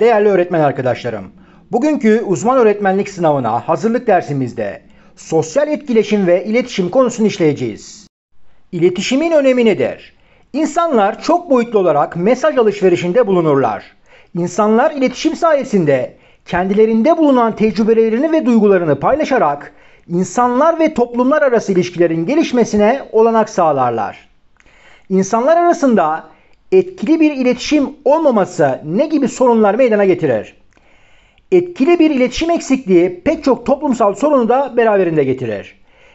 Değerli öğretmen arkadaşlarım, bugünkü uzman öğretmenlik sınavına hazırlık dersimizde sosyal etkileşim ve iletişim konusunu işleyeceğiz. İletişimin önemi nedir? İnsanlar çok boyutlu olarak mesaj alışverişinde bulunurlar. İnsanlar iletişim sayesinde kendilerinde bulunan tecrübelerini ve duygularını paylaşarak insanlar ve toplumlar arası ilişkilerin gelişmesine olanak sağlarlar. İnsanlar arasında etkili bir iletişim olmaması ne gibi sorunlar meydana getirir? Etkili bir iletişim eksikliği pek çok toplumsal sorunu da beraberinde getirir.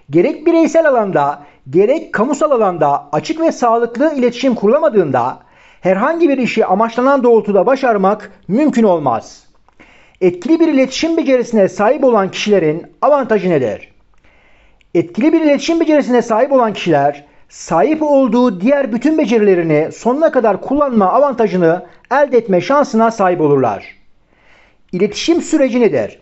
Gerek bireysel alanda, gerek kamusal alanda açık ve sağlıklı iletişim kurulamadığında herhangi bir işi amaçlanan doğrultuda başarmak mümkün olmaz. Etkili bir iletişim becerisine sahip olan kişilerin avantajı nedir? Etkili bir iletişim becerisine sahip olan kişiler sahip olduğu diğer bütün becerilerini sonuna kadar kullanma avantajını elde etme şansına sahip olurlar. İletişim süreci nedir?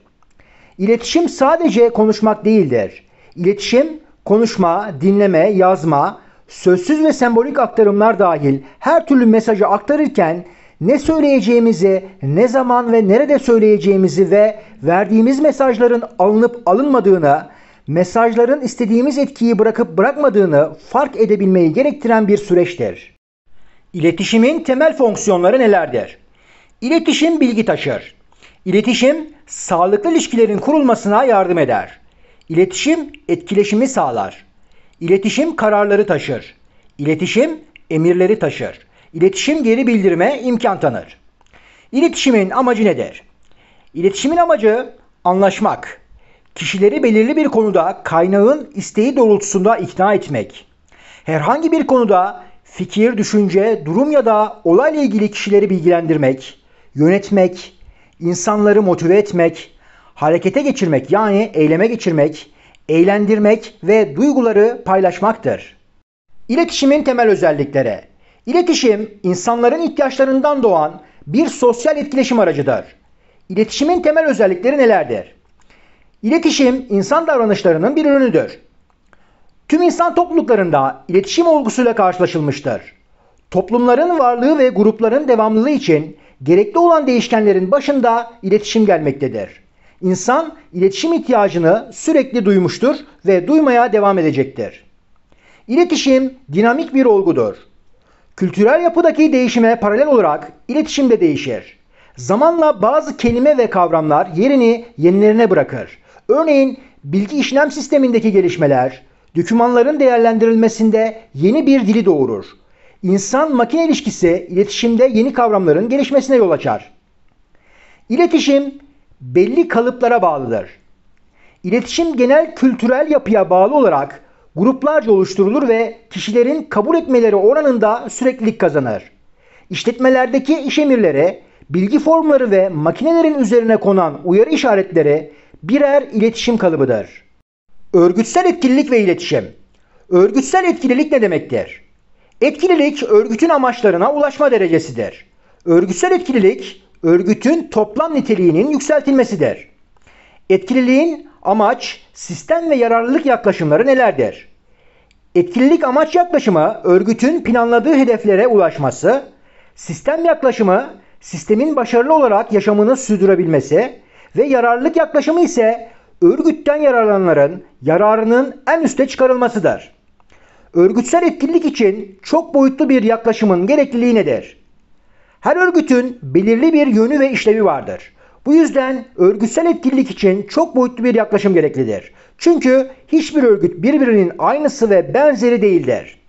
İletişim sadece konuşmak değildir. İletişim konuşma, dinleme, yazma, sözsüz ve sembolik aktarımlar dahil her türlü mesajı aktarırken ne söyleyeceğimizi, ne zaman ve nerede söyleyeceğimizi ve verdiğimiz mesajların alınıp alınmadığını, mesajların istediğimiz etkiyi bırakıp bırakmadığını fark edebilmeyi gerektiren bir süreçtir. İletişimin temel fonksiyonları nelerdir? İletişim bilgi taşır. İletişim sağlıklı ilişkilerin kurulmasına yardım eder. İletişim etkileşimi sağlar. İletişim kararları taşır. İletişim emirleri taşır. İletişim geri bildirme imkan tanır. İletişimin amacı nedir? İletişimin amacı anlaşmak, kişileri belirli bir konuda kaynağın isteği doğrultusunda ikna etmek. Herhangi bir konuda fikir, düşünce, durum ya da olayla ilgili kişileri bilgilendirmek, yönetmek, insanları motive etmek, harekete geçirmek yani eyleme geçirmek, eğlendirmek ve duyguları paylaşmaktır. İletişimin temel özellikleri İletişim, insanların ihtiyaçlarından doğan bir sosyal etkileşim aracıdır. İletişimin temel özellikleri nelerdir? İletişim insan davranışlarının bir ürünüdür. Tüm insan topluluklarında iletişim olgusuyla karşılaşılmıştır. Toplumların varlığı ve grupların devamlılığı için gerekli olan değişkenlerin başında iletişim gelmektedir. İnsan iletişim ihtiyacını sürekli duymuştur ve duymaya devam edecektir. İletişim dinamik bir olgudur. Kültürel yapıdaki değişime paralel olarak iletişim de değişir. Zamanla bazı kelime ve kavramlar yerini yenilerine bırakır Örneğin bilgi işlem sistemindeki gelişmeler, dökümanların değerlendirilmesinde yeni bir dili doğurur. İnsan-makine ilişkisi iletişimde yeni kavramların gelişmesine yol açar. İletişim belli kalıplara bağlıdır. İletişim genel kültürel yapıya bağlı olarak gruplarca oluşturulur ve kişilerin kabul etmeleri oranında süreklilik kazanır. İşletmelerdeki iş emirleri, bilgi formları ve makinelerin üzerine konan uyarı işaretleri birer iletişim kalıbıdır. Örgütsel etkililik ve iletişim. Örgütsel etkililik ne demektir? Etkililik örgütün amaçlarına ulaşma derecesidir. Örgütsel etkililik örgütün toplam niteliğinin yükseltilmesidir. Etkililiğin amaç, sistem ve yararlılık yaklaşımları nelerdir? Etkililik amaç yaklaşımı örgütün planladığı hedeflere ulaşması, sistem yaklaşımı sistemin başarılı olarak yaşamını sürdürebilmesi, ve yararlılık yaklaşımı ise örgütten yararlananların yararının en üste çıkarılmasıdır. Örgütsel etkinlik için çok boyutlu bir yaklaşımın gerekliliği nedir? Her örgütün belirli bir yönü ve işlevi vardır. Bu yüzden örgütsel etkinlik için çok boyutlu bir yaklaşım gereklidir. Çünkü hiçbir örgüt birbirinin aynısı ve benzeri değildir.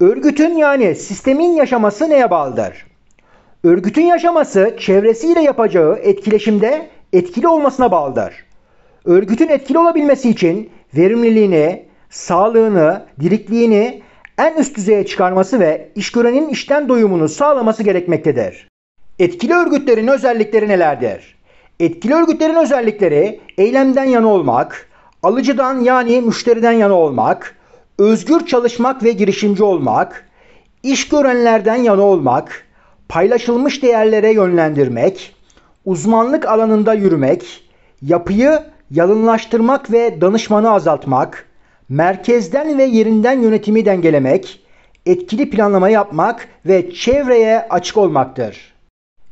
Örgütün yani sistemin yaşaması neye bağlıdır? Örgütün yaşaması çevresiyle yapacağı etkileşimde etkili olmasına bağlıdır. Örgütün etkili olabilmesi için verimliliğini, sağlığını, dirikliğini en üst düzeye çıkarması ve işgörenin işten doyumunu sağlaması gerekmektedir. Etkili örgütlerin özellikleri nelerdir? Etkili örgütlerin özellikleri eylemden yana olmak, alıcıdan yani müşteriden yana olmak, özgür çalışmak ve girişimci olmak, iş görenlerden yana olmak, paylaşılmış değerlere yönlendirmek, uzmanlık alanında yürümek, yapıyı yalınlaştırmak ve danışmanı azaltmak, merkezden ve yerinden yönetimi dengelemek, etkili planlama yapmak ve çevreye açık olmaktır.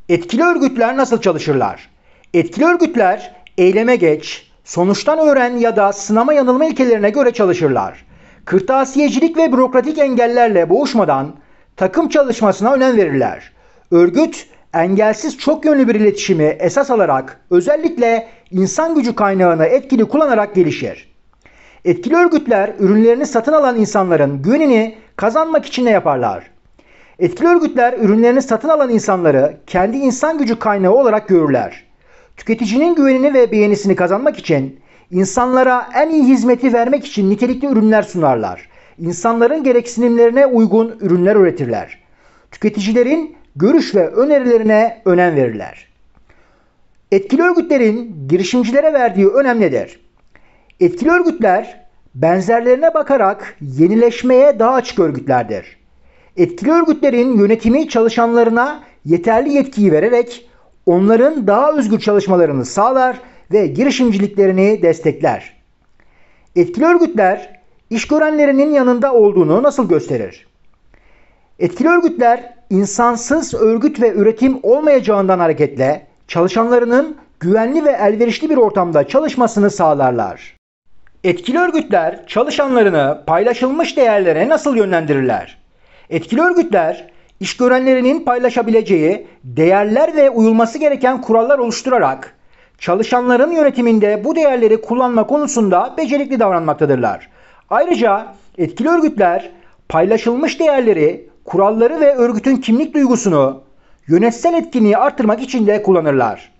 Etkili örgütler nasıl çalışırlar? Etkili örgütler eyleme geç, sonuçtan öğren ya da sınama yanılma ilkelerine göre çalışırlar. Kırtasiyecilik ve bürokratik engellerle boğuşmadan takım çalışmasına önem verirler. Örgüt engelsiz çok yönlü bir iletişimi esas alarak özellikle insan gücü kaynağını etkili kullanarak gelişir. Etkili örgütler ürünlerini satın alan insanların güvenini kazanmak için ne yaparlar? Etkili örgütler ürünlerini satın alan insanları kendi insan gücü kaynağı olarak görürler. Tüketicinin güvenini ve beğenisini kazanmak için insanlara en iyi hizmeti vermek için nitelikli ürünler sunarlar. İnsanların gereksinimlerine uygun ürünler üretirler. Tüketicilerin görüş ve önerilerine önem verirler. Etkili örgütlerin girişimcilere verdiği önem nedir? Etkili örgütler benzerlerine bakarak yenileşmeye daha açık örgütlerdir. Etkili örgütlerin yönetimi çalışanlarına yeterli yetkiyi vererek onların daha özgür çalışmalarını sağlar ve girişimciliklerini destekler. Etkili örgütler işgörenlerinin yanında olduğunu nasıl gösterir? Etkili örgütler insansız örgüt ve üretim olmayacağından hareketle çalışanlarının güvenli ve elverişli bir ortamda çalışmasını sağlarlar. Etkili örgütler çalışanlarını paylaşılmış değerlere nasıl yönlendirirler? Etkili örgütler işgörenlerinin paylaşabileceği değerler ve uyulması gereken kurallar oluşturarak çalışanların yönetiminde bu değerleri kullanma konusunda becerikli davranmaktadırlar. Ayrıca etkili örgütler paylaşılmış değerleri kuralları ve örgütün kimlik duygusunu yönetsel etkinliği artırmak için de kullanırlar.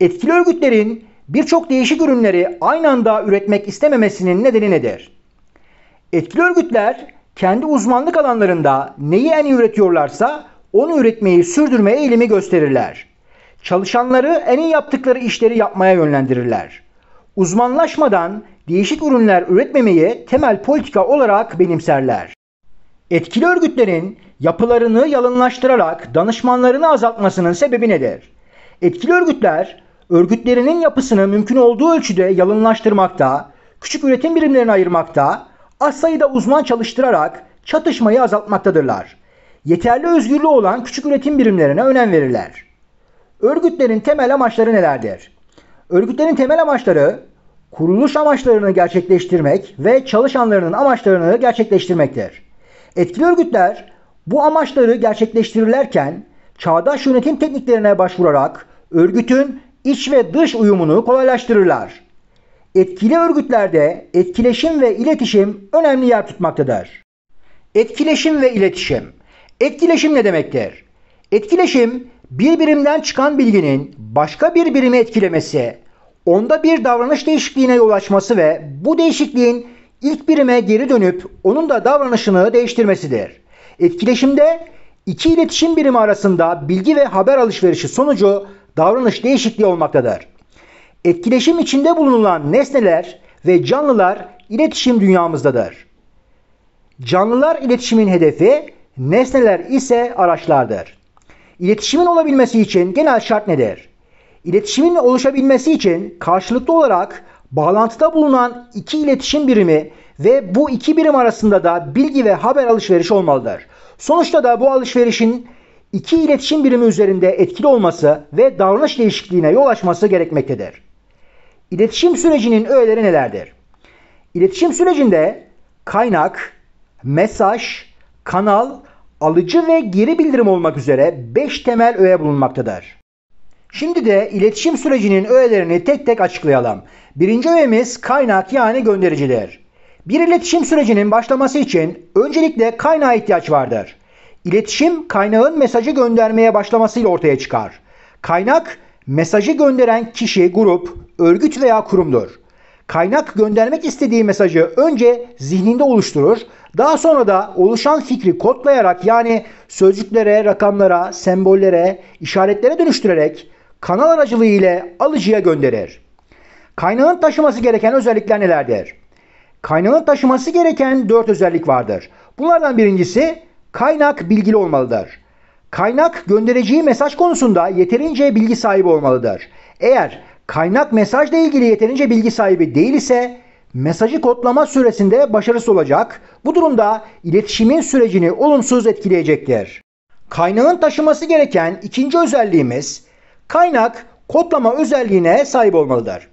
Etkili örgütlerin birçok değişik ürünleri aynı anda üretmek istememesinin nedeni nedir? Etkili örgütler kendi uzmanlık alanlarında neyi en iyi üretiyorlarsa onu üretmeyi sürdürmeye eğilimi gösterirler. Çalışanları en iyi yaptıkları işleri yapmaya yönlendirirler. Uzmanlaşmadan değişik ürünler üretmemeyi temel politika olarak benimserler etkili örgütlerin yapılarını yalınlaştırarak danışmanlarını azaltmasının sebebi nedir? Etkili örgütler örgütlerinin yapısını mümkün olduğu ölçüde yalınlaştırmakta, küçük üretim birimlerini ayırmakta, az sayıda uzman çalıştırarak çatışmayı azaltmaktadırlar. Yeterli özgürlüğü olan küçük üretim birimlerine önem verirler. Örgütlerin temel amaçları nelerdir? Örgütlerin temel amaçları kuruluş amaçlarını gerçekleştirmek ve çalışanlarının amaçlarını gerçekleştirmektir. Etkili örgütler bu amaçları gerçekleştirirlerken çağdaş yönetim tekniklerine başvurarak örgütün iç ve dış uyumunu kolaylaştırırlar. Etkili örgütlerde etkileşim ve iletişim önemli yer tutmaktadır. Etkileşim ve iletişim. Etkileşim ne demektir? Etkileşim bir birimden çıkan bilginin başka bir birimi etkilemesi, onda bir davranış değişikliğine yol açması ve bu değişikliğin ilk birime geri dönüp onun da davranışını değiştirmesidir. Etkileşimde iki iletişim birimi arasında bilgi ve haber alışverişi sonucu davranış değişikliği olmaktadır. Etkileşim içinde bulunan nesneler ve canlılar iletişim dünyamızdadır. Canlılar iletişimin hedefi, nesneler ise araçlardır. İletişimin olabilmesi için genel şart nedir? İletişimin oluşabilmesi için karşılıklı olarak bağlantıda bulunan iki iletişim birimi ve bu iki birim arasında da bilgi ve haber alışveriş olmalıdır. Sonuçta da bu alışverişin iki iletişim birimi üzerinde etkili olması ve davranış değişikliğine yol açması gerekmektedir. İletişim sürecinin öğeleri nelerdir? İletişim sürecinde kaynak, mesaj, kanal, alıcı ve geri bildirim olmak üzere 5 temel öğe bulunmaktadır. Şimdi de iletişim sürecinin öğelerini tek tek açıklayalım. Birinci öğemiz kaynak yani göndericidir. Bir iletişim sürecinin başlaması için öncelikle kaynağa ihtiyaç vardır. İletişim kaynağın mesajı göndermeye başlamasıyla ortaya çıkar. Kaynak mesajı gönderen kişi, grup, örgüt veya kurumdur. Kaynak göndermek istediği mesajı önce zihninde oluşturur, daha sonra da oluşan fikri kodlayarak yani sözcüklere, rakamlara, sembollere, işaretlere dönüştürerek kanal aracılığı ile alıcıya gönderir. Kaynağın taşıması gereken özellikler nelerdir? Kaynağın taşıması gereken dört özellik vardır. Bunlardan birincisi kaynak bilgili olmalıdır. Kaynak göndereceği mesaj konusunda yeterince bilgi sahibi olmalıdır. Eğer kaynak mesajla ilgili yeterince bilgi sahibi değil ise mesajı kodlama süresinde başarısız olacak. Bu durumda iletişimin sürecini olumsuz etkileyecektir. Kaynağın taşıması gereken ikinci özelliğimiz kaynak kodlama özelliğine sahip olmalıdır.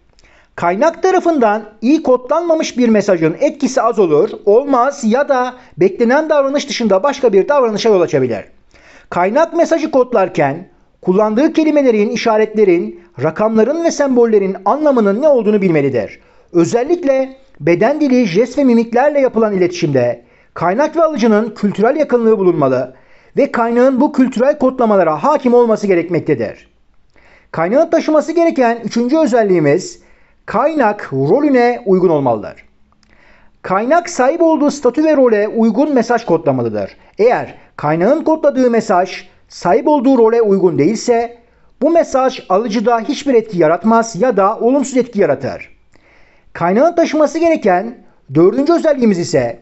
Kaynak tarafından iyi kodlanmamış bir mesajın etkisi az olur, olmaz ya da beklenen davranış dışında başka bir davranışa yol açabilir. Kaynak mesajı kodlarken kullandığı kelimelerin, işaretlerin, rakamların ve sembollerin anlamının ne olduğunu bilmelidir. Özellikle beden dili, jest ve mimiklerle yapılan iletişimde kaynak ve alıcının kültürel yakınlığı bulunmalı ve kaynağın bu kültürel kodlamalara hakim olması gerekmektedir. Kaynağın taşıması gereken üçüncü özelliğimiz kaynak rolüne uygun olmalıdır. Kaynak sahip olduğu statü ve role uygun mesaj kodlamalıdır. Eğer kaynağın kodladığı mesaj sahip olduğu role uygun değilse bu mesaj alıcıda hiçbir etki yaratmaz ya da olumsuz etki yaratır. Kaynağın taşıması gereken dördüncü özelliğimiz ise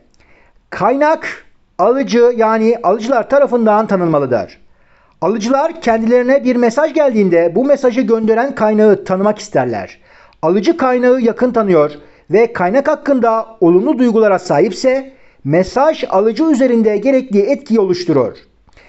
kaynak alıcı yani alıcılar tarafından tanınmalıdır. Alıcılar kendilerine bir mesaj geldiğinde bu mesajı gönderen kaynağı tanımak isterler alıcı kaynağı yakın tanıyor ve kaynak hakkında olumlu duygulara sahipse mesaj alıcı üzerinde gerekli etkiyi oluşturur.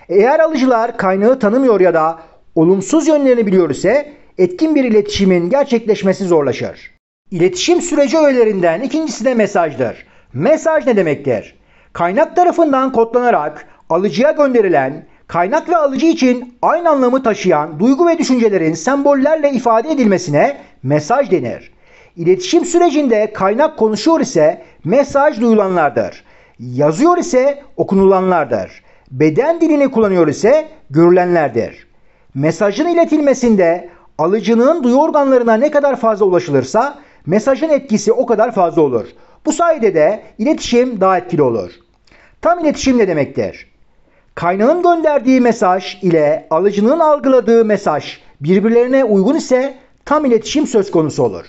Eğer alıcılar kaynağı tanımıyor ya da olumsuz yönlerini biliyor ise etkin bir iletişimin gerçekleşmesi zorlaşır. İletişim süreci öğelerinden ikincisi de mesajdır. Mesaj ne demektir? Kaynak tarafından kodlanarak alıcıya gönderilen Kaynak ve alıcı için aynı anlamı taşıyan duygu ve düşüncelerin sembollerle ifade edilmesine mesaj denir. İletişim sürecinde kaynak konuşuyor ise mesaj duyulanlardır. Yazıyor ise okunulanlardır. Beden dilini kullanıyor ise görülenlerdir. Mesajın iletilmesinde alıcının duyu organlarına ne kadar fazla ulaşılırsa mesajın etkisi o kadar fazla olur. Bu sayede de iletişim daha etkili olur. Tam iletişim ne demektir? Kaynağın gönderdiği mesaj ile alıcının algıladığı mesaj birbirlerine uygun ise tam iletişim söz konusu olur.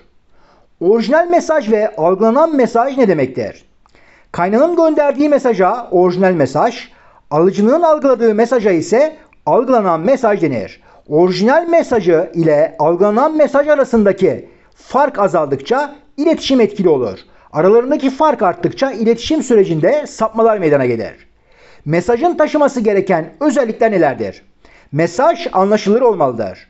Orijinal mesaj ve algılanan mesaj ne demektir? Kaynağın gönderdiği mesaja orijinal mesaj, alıcının algıladığı mesaja ise algılanan mesaj denir. Orijinal mesajı ile algılanan mesaj arasındaki fark azaldıkça iletişim etkili olur. Aralarındaki fark arttıkça iletişim sürecinde sapmalar meydana gelir. Mesajın taşıması gereken özellikler nelerdir? Mesaj anlaşılır olmalıdır.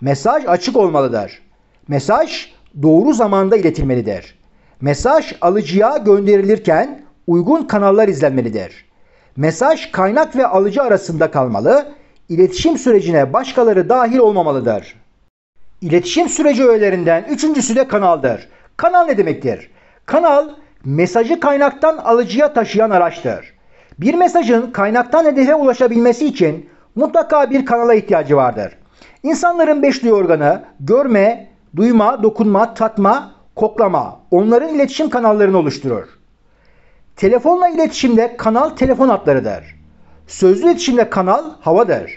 Mesaj açık olmalıdır. Mesaj doğru zamanda iletilmelidir. Mesaj alıcıya gönderilirken uygun kanallar izlenmelidir. Mesaj kaynak ve alıcı arasında kalmalı, iletişim sürecine başkaları dahil olmamalıdır. İletişim süreci öğelerinden üçüncüsü de kanaldır. Kanal ne demektir? Kanal, mesajı kaynaktan alıcıya taşıyan araçtır. Bir mesajın kaynaktan hedefe ulaşabilmesi için mutlaka bir kanala ihtiyacı vardır. İnsanların beşli organı görme, duyma, dokunma, tatma, koklama onların iletişim kanallarını oluşturur. Telefonla iletişimde kanal telefon hatlarıdır. Sözlü iletişimde kanal havadır.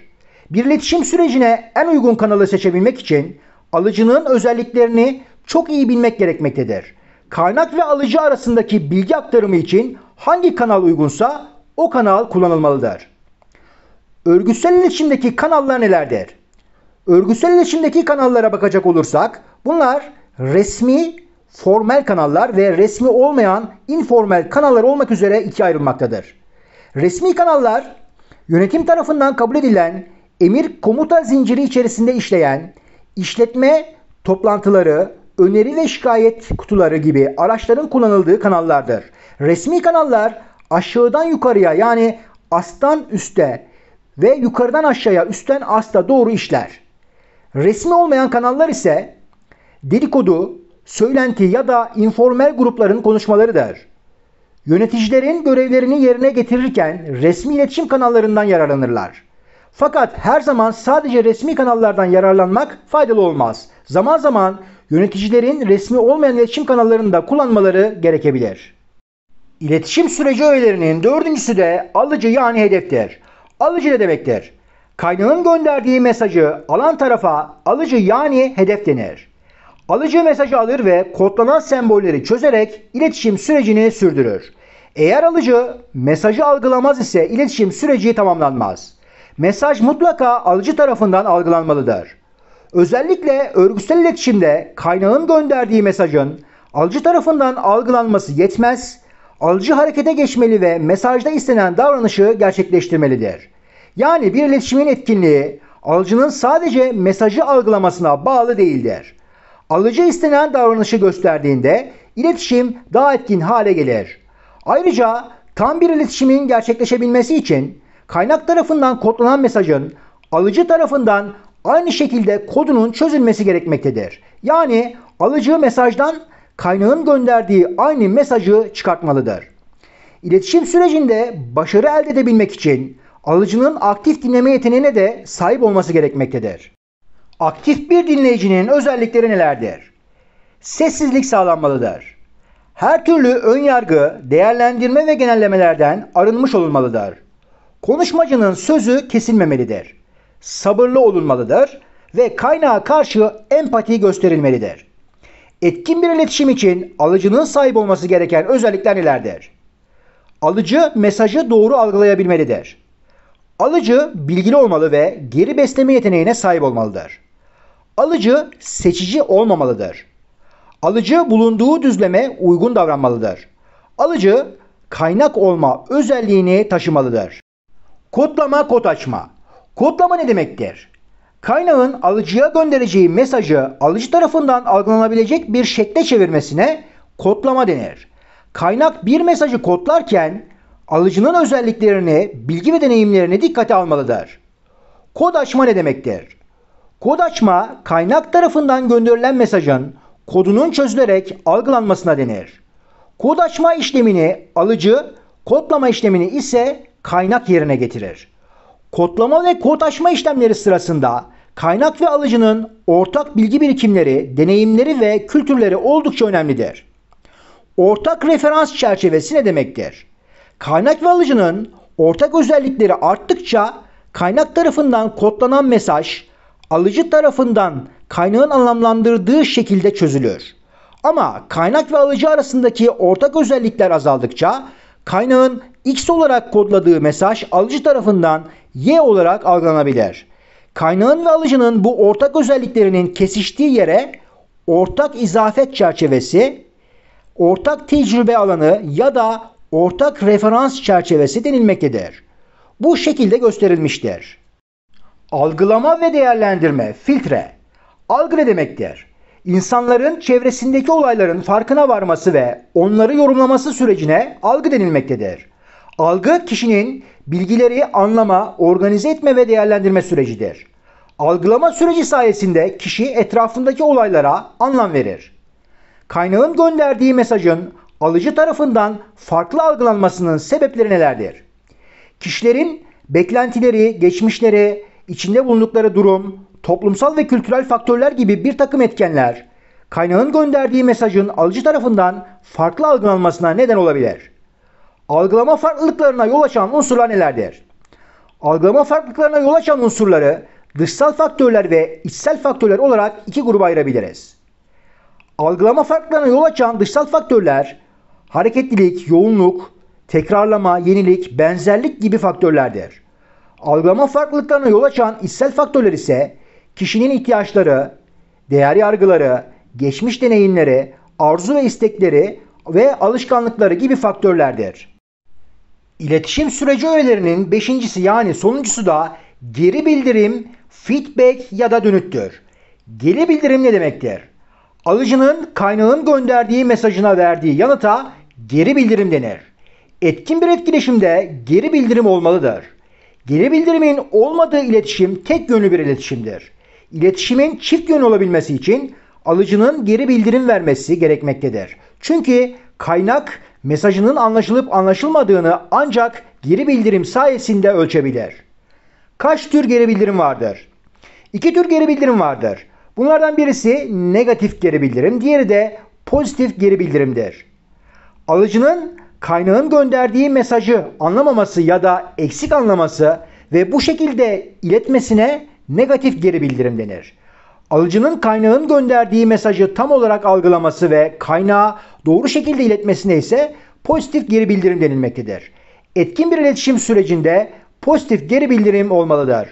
Bir iletişim sürecine en uygun kanalı seçebilmek için alıcının özelliklerini çok iyi bilmek gerekmektedir. Kaynak ve alıcı arasındaki bilgi aktarımı için hangi kanal uygunsa o kanal kullanılmalıdır. Örgütsel iletişimdeki kanallar nelerdir? Örgütsel iletişimdeki kanallara bakacak olursak bunlar resmi, formal kanallar ve resmi olmayan informal kanallar olmak üzere ikiye ayrılmaktadır. Resmi kanallar yönetim tarafından kabul edilen emir komuta zinciri içerisinde işleyen işletme toplantıları, öneri ve şikayet kutuları gibi araçların kullanıldığı kanallardır. Resmi kanallar aşağıdan yukarıya yani astan üste ve yukarıdan aşağıya üstten asta doğru işler. Resmi olmayan kanallar ise dedikodu, söylenti ya da informal grupların konuşmaları der. Yöneticilerin görevlerini yerine getirirken resmi iletişim kanallarından yararlanırlar. Fakat her zaman sadece resmi kanallardan yararlanmak faydalı olmaz. Zaman zaman yöneticilerin resmi olmayan iletişim kanallarını da kullanmaları gerekebilir. İletişim süreci öğelerinin dördüncüsü de alıcı yani hedeftir. Alıcı ne demektir? Kaynağın gönderdiği mesajı alan tarafa alıcı yani hedef denir. Alıcı mesajı alır ve kodlanan sembolleri çözerek iletişim sürecini sürdürür. Eğer alıcı mesajı algılamaz ise iletişim süreci tamamlanmaz. Mesaj mutlaka alıcı tarafından algılanmalıdır. Özellikle örgütsel iletişimde kaynağın gönderdiği mesajın alıcı tarafından algılanması yetmez, alıcı harekete geçmeli ve mesajda istenen davranışı gerçekleştirmelidir. Yani bir iletişimin etkinliği alıcının sadece mesajı algılamasına bağlı değildir. Alıcı istenen davranışı gösterdiğinde iletişim daha etkin hale gelir. Ayrıca tam bir iletişimin gerçekleşebilmesi için kaynak tarafından kodlanan mesajın alıcı tarafından aynı şekilde kodunun çözülmesi gerekmektedir. Yani alıcı mesajdan kaynağın gönderdiği aynı mesajı çıkartmalıdır. İletişim sürecinde başarı elde edebilmek için alıcının aktif dinleme yeteneğine de sahip olması gerekmektedir. Aktif bir dinleyicinin özellikleri nelerdir? Sessizlik sağlanmalıdır. Her türlü ön yargı, değerlendirme ve genellemelerden arınmış olunmalıdır. Konuşmacının sözü kesilmemelidir. Sabırlı olunmalıdır ve kaynağa karşı empati gösterilmelidir. Etkin bir iletişim için alıcının sahip olması gereken özellikler nelerdir? Alıcı mesajı doğru algılayabilmelidir. Alıcı bilgili olmalı ve geri besleme yeteneğine sahip olmalıdır. Alıcı seçici olmamalıdır. Alıcı bulunduğu düzleme uygun davranmalıdır. Alıcı kaynak olma özelliğini taşımalıdır. Kodlama kod açma. Kodlama ne demektir? kaynağın alıcıya göndereceği mesajı alıcı tarafından algılanabilecek bir şekle çevirmesine kodlama denir. Kaynak bir mesajı kodlarken alıcının özelliklerini, bilgi ve deneyimlerini dikkate almalıdır. Kod açma ne demektir? Kod açma kaynak tarafından gönderilen mesajın kodunun çözülerek algılanmasına denir. Kod açma işlemini alıcı, kodlama işlemini ise kaynak yerine getirir kodlama ve kod açma işlemleri sırasında kaynak ve alıcının ortak bilgi birikimleri, deneyimleri ve kültürleri oldukça önemlidir. Ortak referans çerçevesi ne demektir? Kaynak ve alıcının ortak özellikleri arttıkça kaynak tarafından kodlanan mesaj alıcı tarafından kaynağın anlamlandırdığı şekilde çözülür. Ama kaynak ve alıcı arasındaki ortak özellikler azaldıkça kaynağın X olarak kodladığı mesaj alıcı tarafından Y olarak algılanabilir. Kaynağın ve alıcının bu ortak özelliklerinin kesiştiği yere ortak izafet çerçevesi, ortak tecrübe alanı ya da ortak referans çerçevesi denilmektedir. Bu şekilde gösterilmiştir. Algılama ve değerlendirme, filtre. Algı ne demektir? İnsanların çevresindeki olayların farkına varması ve onları yorumlaması sürecine algı denilmektedir. Algı kişinin bilgileri anlama, organize etme ve değerlendirme sürecidir. Algılama süreci sayesinde kişi etrafındaki olaylara anlam verir. Kaynağın gönderdiği mesajın alıcı tarafından farklı algılanmasının sebepleri nelerdir? Kişilerin beklentileri, geçmişleri, içinde bulundukları durum, toplumsal ve kültürel faktörler gibi bir takım etkenler, kaynağın gönderdiği mesajın alıcı tarafından farklı algılanmasına neden olabilir. Algılama farklılıklarına yol açan unsurlar nelerdir? Algılama farklılıklarına yol açan unsurları dışsal faktörler ve içsel faktörler olarak iki gruba ayırabiliriz. Algılama farklılığına yol açan dışsal faktörler hareketlilik, yoğunluk, tekrarlama, yenilik, benzerlik gibi faktörlerdir. Algılama farklılıklarına yol açan içsel faktörler ise kişinin ihtiyaçları, değer yargıları, geçmiş deneyimleri, arzu ve istekleri ve alışkanlıkları gibi faktörlerdir. İletişim süreci öğelerinin beşincisi yani sonuncusu da geri bildirim, feedback ya da dönüttür. Geri bildirim ne demektir? Alıcının kaynağın gönderdiği mesajına verdiği yanıta geri bildirim denir. Etkin bir etkileşimde geri bildirim olmalıdır. Geri bildirimin olmadığı iletişim tek yönlü bir iletişimdir. İletişimin çift yönlü olabilmesi için alıcının geri bildirim vermesi gerekmektedir. Çünkü kaynak mesajının anlaşılıp anlaşılmadığını ancak geri bildirim sayesinde ölçebilir. Kaç tür geri bildirim vardır? İki tür geri bildirim vardır. Bunlardan birisi negatif geri bildirim, diğeri de pozitif geri bildirimdir. Alıcının kaynağın gönderdiği mesajı anlamaması ya da eksik anlaması ve bu şekilde iletmesine negatif geri bildirim denir alıcının kaynağın gönderdiği mesajı tam olarak algılaması ve kaynağı doğru şekilde iletmesine ise pozitif geri bildirim denilmektedir. Etkin bir iletişim sürecinde pozitif geri bildirim olmalıdır.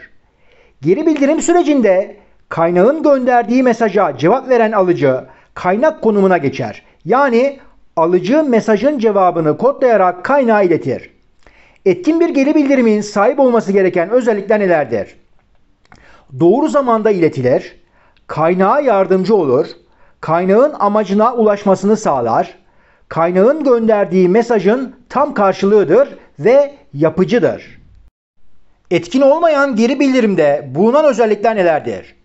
Geri bildirim sürecinde kaynağın gönderdiği mesaja cevap veren alıcı kaynak konumuna geçer. Yani alıcı mesajın cevabını kodlayarak kaynağa iletir. Etkin bir geri bildirimin sahip olması gereken özellikler nelerdir? Doğru zamanda iletilir, kaynağa yardımcı olur, kaynağın amacına ulaşmasını sağlar, kaynağın gönderdiği mesajın tam karşılığıdır ve yapıcıdır. Etkin olmayan geri bildirimde bulunan özellikler nelerdir?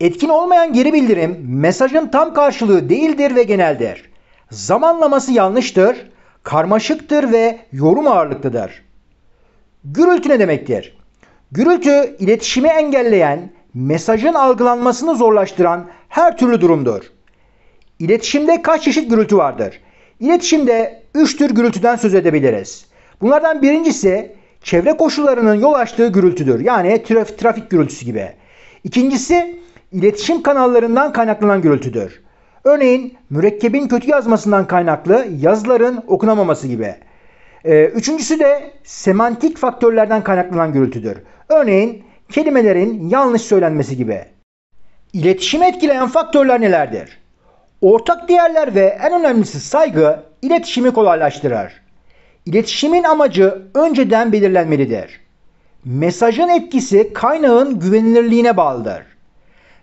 Etkin olmayan geri bildirim mesajın tam karşılığı değildir ve geneldir. Zamanlaması yanlıştır, karmaşıktır ve yorum ağırlıklıdır. Gürültü ne demektir? Gürültü iletişimi engelleyen, mesajın algılanmasını zorlaştıran her türlü durumdur. İletişimde kaç çeşit gürültü vardır? İletişimde üç tür gürültüden söz edebiliriz. Bunlardan birincisi çevre koşullarının yol açtığı gürültüdür. Yani traf trafik gürültüsü gibi. İkincisi iletişim kanallarından kaynaklanan gürültüdür. Örneğin mürekkebin kötü yazmasından kaynaklı yazıların okunamaması gibi. Ee, üçüncüsü de semantik faktörlerden kaynaklanan gürültüdür. Örneğin kelimelerin yanlış söylenmesi gibi. İletişimi etkileyen faktörler nelerdir? Ortak değerler ve en önemlisi saygı iletişimi kolaylaştırır. İletişimin amacı önceden belirlenmelidir. Mesajın etkisi kaynağın güvenilirliğine bağlıdır.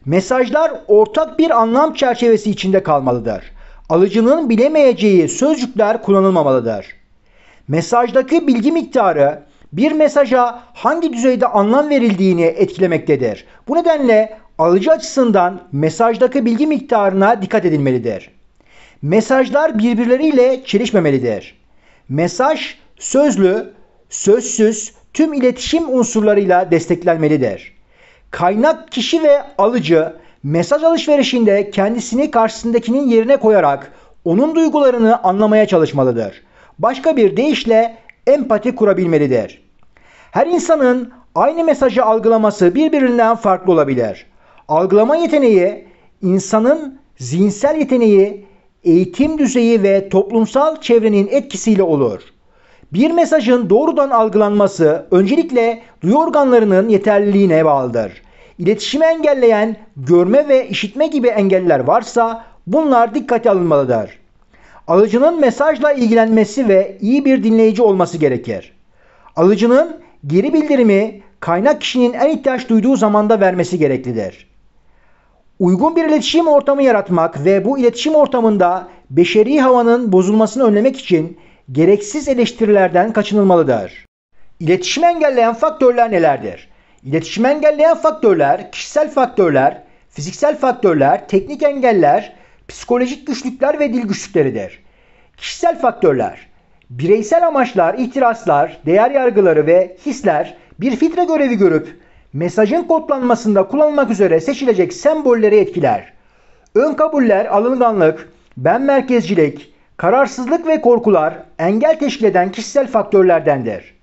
Mesajlar ortak bir anlam çerçevesi içinde kalmalıdır. Alıcının bilemeyeceği sözcükler kullanılmamalıdır. Mesajdaki bilgi miktarı bir mesaja hangi düzeyde anlam verildiğini etkilemektedir. Bu nedenle alıcı açısından mesajdaki bilgi miktarına dikkat edilmelidir. Mesajlar birbirleriyle çelişmemelidir. Mesaj sözlü, sözsüz tüm iletişim unsurlarıyla desteklenmelidir. Kaynak kişi ve alıcı mesaj alışverişinde kendisini karşısındakinin yerine koyarak onun duygularını anlamaya çalışmalıdır. Başka bir deyişle empati kurabilmelidir. Her insanın aynı mesajı algılaması birbirinden farklı olabilir. Algılama yeteneği, insanın zihinsel yeteneği, eğitim düzeyi ve toplumsal çevrenin etkisiyle olur. Bir mesajın doğrudan algılanması öncelikle duyu organlarının yeterliliğine bağlıdır. İletişimi engelleyen görme ve işitme gibi engeller varsa bunlar dikkate alınmalıdır. Alıcının mesajla ilgilenmesi ve iyi bir dinleyici olması gerekir. Alıcının geri bildirimi kaynak kişinin en ihtiyaç duyduğu zamanda vermesi gereklidir. Uygun bir iletişim ortamı yaratmak ve bu iletişim ortamında beşeri havanın bozulmasını önlemek için gereksiz eleştirilerden kaçınılmalıdır. İletişimi engelleyen faktörler nelerdir? İletişimi engelleyen faktörler kişisel faktörler, fiziksel faktörler, teknik engeller, psikolojik güçlükler ve dil güçlükleridir. Kişisel faktörler bireysel amaçlar, ihtiraslar, değer yargıları ve hisler bir filtre görevi görüp mesajın kodlanmasında kullanılmak üzere seçilecek sembolleri etkiler. Ön kabuller, alınganlık, ben merkezcilik, kararsızlık ve korkular engel teşkil eden kişisel faktörlerdendir.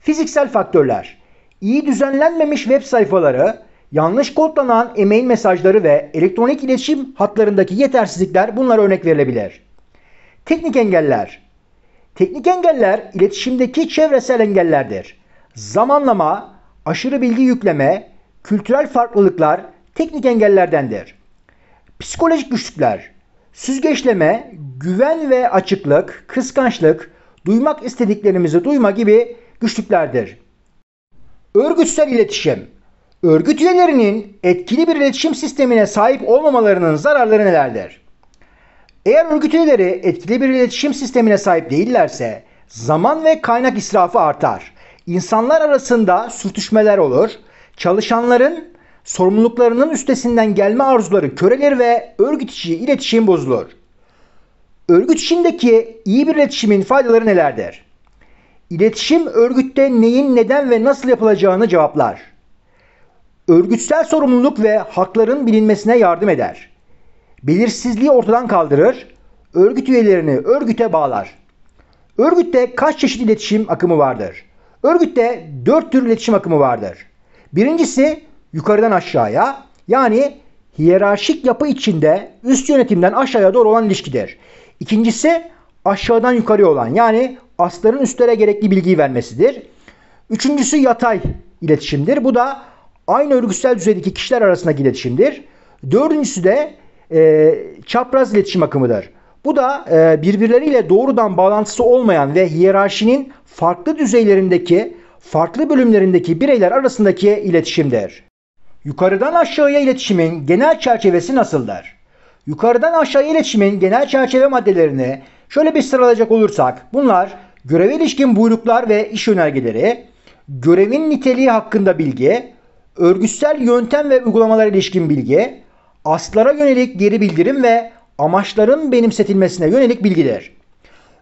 Fiziksel faktörler iyi düzenlenmemiş web sayfaları, yanlış kodlanan e-mail mesajları ve elektronik iletişim hatlarındaki yetersizlikler bunlara örnek verilebilir. Teknik engeller Teknik engeller iletişimdeki çevresel engellerdir. Zamanlama, aşırı bilgi yükleme, kültürel farklılıklar teknik engellerdendir. Psikolojik güçlükler, süzgeçleme, güven ve açıklık, kıskançlık, duymak istediklerimizi duyma gibi güçlüklerdir. Örgütsel iletişim Örgüt üyelerinin etkili bir iletişim sistemine sahip olmamalarının zararları nelerdir? Eğer örgüt üyeleri etkili bir iletişim sistemine sahip değillerse zaman ve kaynak israfı artar. İnsanlar arasında sürtüşmeler olur. Çalışanların sorumluluklarının üstesinden gelme arzuları körelir ve örgüt içi iletişim bozulur. Örgüt içindeki iyi bir iletişimin faydaları nelerdir? İletişim örgütte neyin neden ve nasıl yapılacağını cevaplar. Örgütsel sorumluluk ve hakların bilinmesine yardım eder. Belirsizliği ortadan kaldırır, örgüt üyelerini örgüte bağlar. Örgütte kaç çeşit iletişim akımı vardır? Örgütte dört tür iletişim akımı vardır. Birincisi yukarıdan aşağıya yani hiyerarşik yapı içinde üst yönetimden aşağıya doğru olan ilişkidir. İkincisi aşağıdan yukarıya olan yani asların üstlere gerekli bilgiyi vermesidir. Üçüncüsü yatay iletişimdir. Bu da aynı örgütsel düzeydeki kişiler arasındaki iletişimdir. Dördüncüsü de e, çapraz iletişim akımıdır. Bu da e, birbirleriyle doğrudan bağlantısı olmayan ve hiyerarşinin farklı düzeylerindeki, farklı bölümlerindeki bireyler arasındaki iletişimdir. Yukarıdan aşağıya iletişimin genel çerçevesi nasıldır? Yukarıdan aşağıya iletişimin genel çerçeve maddelerini şöyle bir sıralayacak olursak bunlar göreve ilişkin buyruklar ve iş önergeleri, görevin niteliği hakkında bilgi, örgütsel yöntem ve uygulamalara ilişkin bilgi, aslara yönelik geri bildirim ve amaçların benimsetilmesine yönelik bilgidir.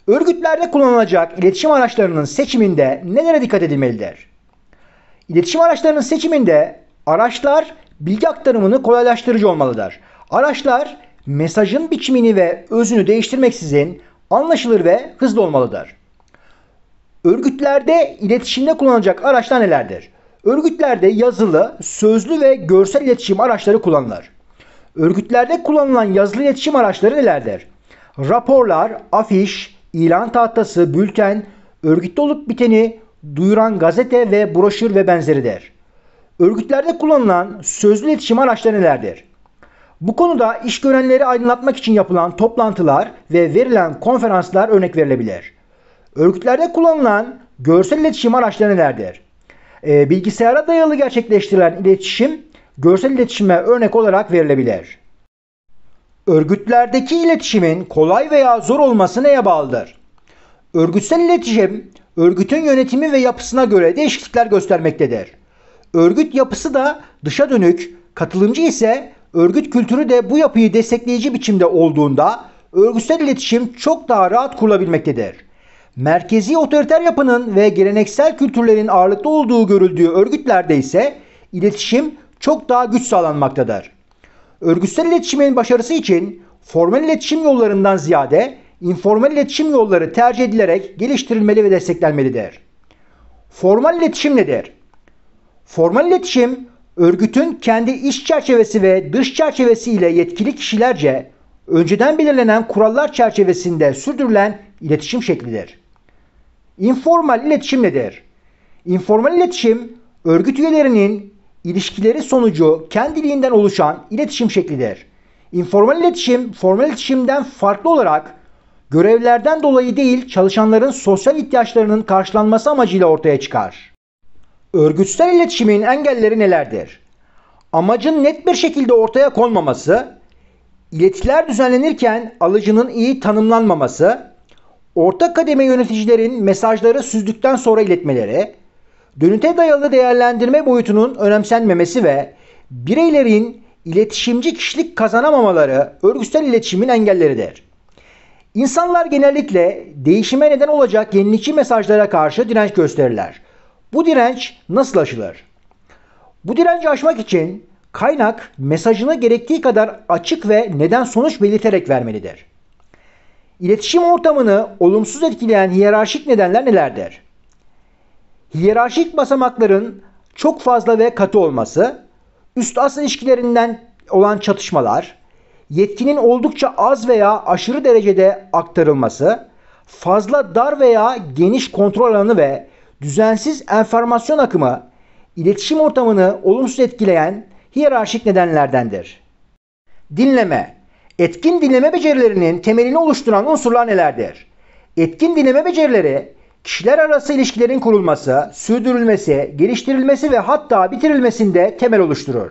Örgütlerde kullanılacak iletişim araçlarının seçiminde nelere dikkat edilmelidir? İletişim araçlarının seçiminde araçlar bilgi aktarımını kolaylaştırıcı olmalıdır. Araçlar mesajın biçimini ve özünü değiştirmeksizin anlaşılır ve hızlı olmalıdır. Örgütlerde iletişimde kullanılacak araçlar nelerdir? Örgütlerde yazılı, sözlü ve görsel iletişim araçları kullanılır. Örgütlerde kullanılan yazılı iletişim araçları nelerdir? Raporlar, afiş, ilan tahtası, bülten, örgütte olup biteni duyuran gazete ve broşür ve benzeridir. Örgütlerde kullanılan sözlü iletişim araçları nelerdir? Bu konuda iş görenleri aydınlatmak için yapılan toplantılar ve verilen konferanslar örnek verilebilir. Örgütlerde kullanılan görsel iletişim araçları nelerdir? Ee, bilgisayara dayalı gerçekleştirilen iletişim görsel iletişime örnek olarak verilebilir. Örgütlerdeki iletişimin kolay veya zor olması neye bağlıdır? Örgütsel iletişim örgütün yönetimi ve yapısına göre değişiklikler göstermektedir. Örgüt yapısı da dışa dönük, katılımcı ise örgüt kültürü de bu yapıyı destekleyici biçimde olduğunda örgütsel iletişim çok daha rahat kurulabilmektedir. Merkezi otoriter yapının ve geleneksel kültürlerin ağırlıklı olduğu görüldüğü örgütlerde ise iletişim çok daha güç sağlanmaktadır. Örgütsel iletişimin başarısı için formal iletişim yollarından ziyade informal iletişim yolları tercih edilerek geliştirilmeli ve desteklenmelidir. Formal iletişim nedir? Formal iletişim örgütün kendi iç çerçevesi ve dış çerçevesi ile yetkili kişilerce önceden belirlenen kurallar çerçevesinde sürdürülen iletişim şeklidir. Informal iletişim nedir? İnformal iletişim örgüt üyelerinin ilişkileri sonucu kendiliğinden oluşan iletişim şeklidir. İnformal iletişim, formal iletişimden farklı olarak görevlerden dolayı değil çalışanların sosyal ihtiyaçlarının karşılanması amacıyla ortaya çıkar. Örgütsel iletişimin engelleri nelerdir? Amacın net bir şekilde ortaya konmaması, iletiler düzenlenirken alıcının iyi tanımlanmaması, orta kademe yöneticilerin mesajları süzdükten sonra iletmeleri, dönüte dayalı değerlendirme boyutunun önemsenmemesi ve bireylerin iletişimci kişilik kazanamamaları örgütsel iletişimin engelleridir. İnsanlar genellikle değişime neden olacak yenilikçi mesajlara karşı direnç gösterirler. Bu direnç nasıl aşılır? Bu direnci aşmak için kaynak mesajını gerektiği kadar açık ve neden sonuç belirterek vermelidir. İletişim ortamını olumsuz etkileyen hiyerarşik nedenler nelerdir? hiyerarşik basamakların çok fazla ve katı olması, üst as ilişkilerinden olan çatışmalar, yetkinin oldukça az veya aşırı derecede aktarılması, fazla dar veya geniş kontrol alanı ve düzensiz enformasyon akımı iletişim ortamını olumsuz etkileyen hiyerarşik nedenlerdendir. Dinleme Etkin dinleme becerilerinin temelini oluşturan unsurlar nelerdir? Etkin dinleme becerileri kişiler arası ilişkilerin kurulması, sürdürülmesi, geliştirilmesi ve hatta bitirilmesinde temel oluşturur.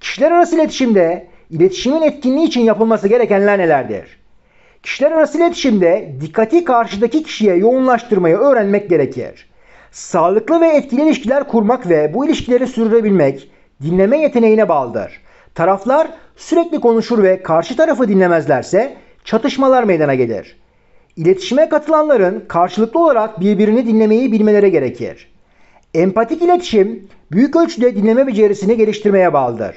Kişiler arası iletişimde iletişimin etkinliği için yapılması gerekenler nelerdir? Kişiler arası iletişimde dikkati karşıdaki kişiye yoğunlaştırmayı öğrenmek gerekir. Sağlıklı ve etkili ilişkiler kurmak ve bu ilişkileri sürdürebilmek dinleme yeteneğine bağlıdır. Taraflar sürekli konuşur ve karşı tarafı dinlemezlerse çatışmalar meydana gelir. İletişime katılanların karşılıklı olarak birbirini dinlemeyi bilmeleri gerekir. Empatik iletişim büyük ölçüde dinleme becerisini geliştirmeye bağlıdır.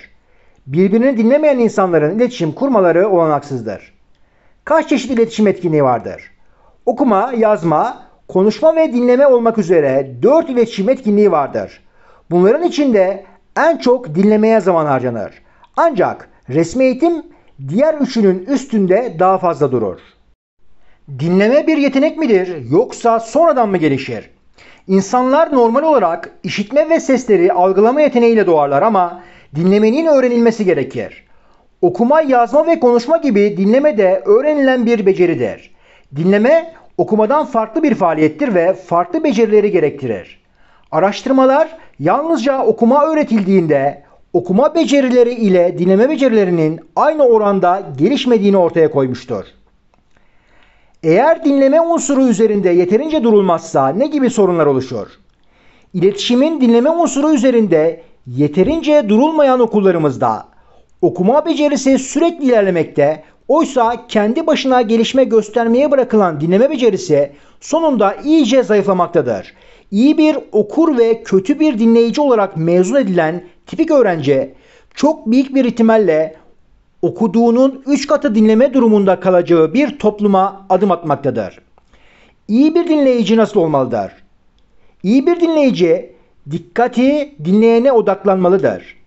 Birbirini dinlemeyen insanların iletişim kurmaları olanaksızdır. Kaç çeşit iletişim etkinliği vardır? Okuma, yazma, konuşma ve dinleme olmak üzere 4 iletişim etkinliği vardır. Bunların içinde en çok dinlemeye zaman harcanır. Ancak resmi eğitim diğer üçünün üstünde daha fazla durur. Dinleme bir yetenek midir yoksa sonradan mı gelişir? İnsanlar normal olarak işitme ve sesleri algılama yeteneğiyle doğarlar ama dinlemenin öğrenilmesi gerekir. Okuma, yazma ve konuşma gibi dinleme de öğrenilen bir beceridir. Dinleme okumadan farklı bir faaliyettir ve farklı becerileri gerektirir. Araştırmalar yalnızca okuma öğretildiğinde okuma becerileri ile dinleme becerilerinin aynı oranda gelişmediğini ortaya koymuştur. Eğer dinleme unsuru üzerinde yeterince durulmazsa ne gibi sorunlar oluşur? İletişimin dinleme unsuru üzerinde yeterince durulmayan okullarımızda okuma becerisi sürekli ilerlemekte oysa kendi başına gelişme göstermeye bırakılan dinleme becerisi sonunda iyice zayıflamaktadır. İyi bir okur ve kötü bir dinleyici olarak mezun edilen tipik öğrenci çok büyük bir ihtimalle okuduğunun üç katı dinleme durumunda kalacağı bir topluma adım atmaktadır. İyi bir dinleyici nasıl olmalıdır? İyi bir dinleyici dikkati dinleyene odaklanmalıdır.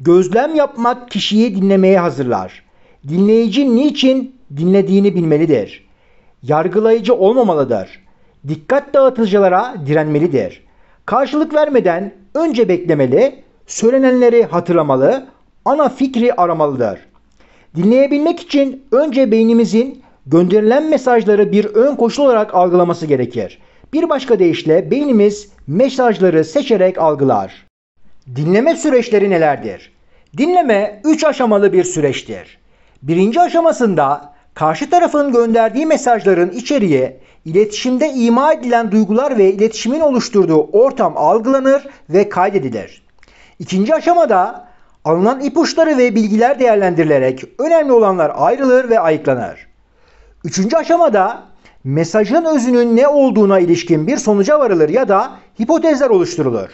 Gözlem yapmak kişiyi dinlemeye hazırlar. Dinleyici niçin dinlediğini bilmelidir. Yargılayıcı olmamalıdır. Dikkat dağıtıcılara direnmelidir. Karşılık vermeden önce beklemeli, söylenenleri hatırlamalı, ana fikri aramalıdır. Dinleyebilmek için önce beynimizin gönderilen mesajları bir ön koşul olarak algılaması gerekir. Bir başka deyişle beynimiz mesajları seçerek algılar. Dinleme süreçleri nelerdir? Dinleme 3 aşamalı bir süreçtir. Birinci aşamasında karşı tarafın gönderdiği mesajların içeriği, iletişimde ima edilen duygular ve iletişimin oluşturduğu ortam algılanır ve kaydedilir. İkinci aşamada Alınan ipuçları ve bilgiler değerlendirilerek önemli olanlar ayrılır ve ayıklanır. Üçüncü aşamada mesajın özünün ne olduğuna ilişkin bir sonuca varılır ya da hipotezler oluşturulur.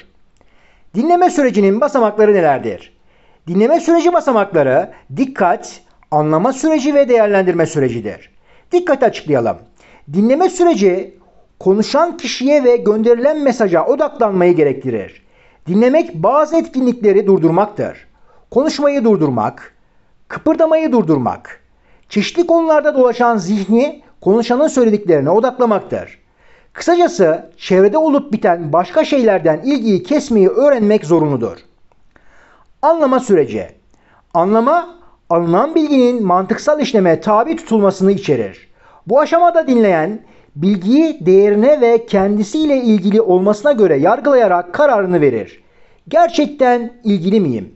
Dinleme sürecinin basamakları nelerdir? Dinleme süreci basamakları dikkat, anlama süreci ve değerlendirme sürecidir. Dikkat açıklayalım. Dinleme süreci konuşan kişiye ve gönderilen mesaja odaklanmayı gerektirir. Dinlemek bazı etkinlikleri durdurmaktır konuşmayı durdurmak, kıpırdamayı durdurmak, çeşitli konularda dolaşan zihni konuşanın söylediklerine odaklamaktır. Kısacası çevrede olup biten başka şeylerden ilgiyi kesmeyi öğrenmek zorunludur. Anlama süreci. Anlama, alınan bilginin mantıksal işleme tabi tutulmasını içerir. Bu aşamada dinleyen, bilgiyi değerine ve kendisiyle ilgili olmasına göre yargılayarak kararını verir. Gerçekten ilgili miyim?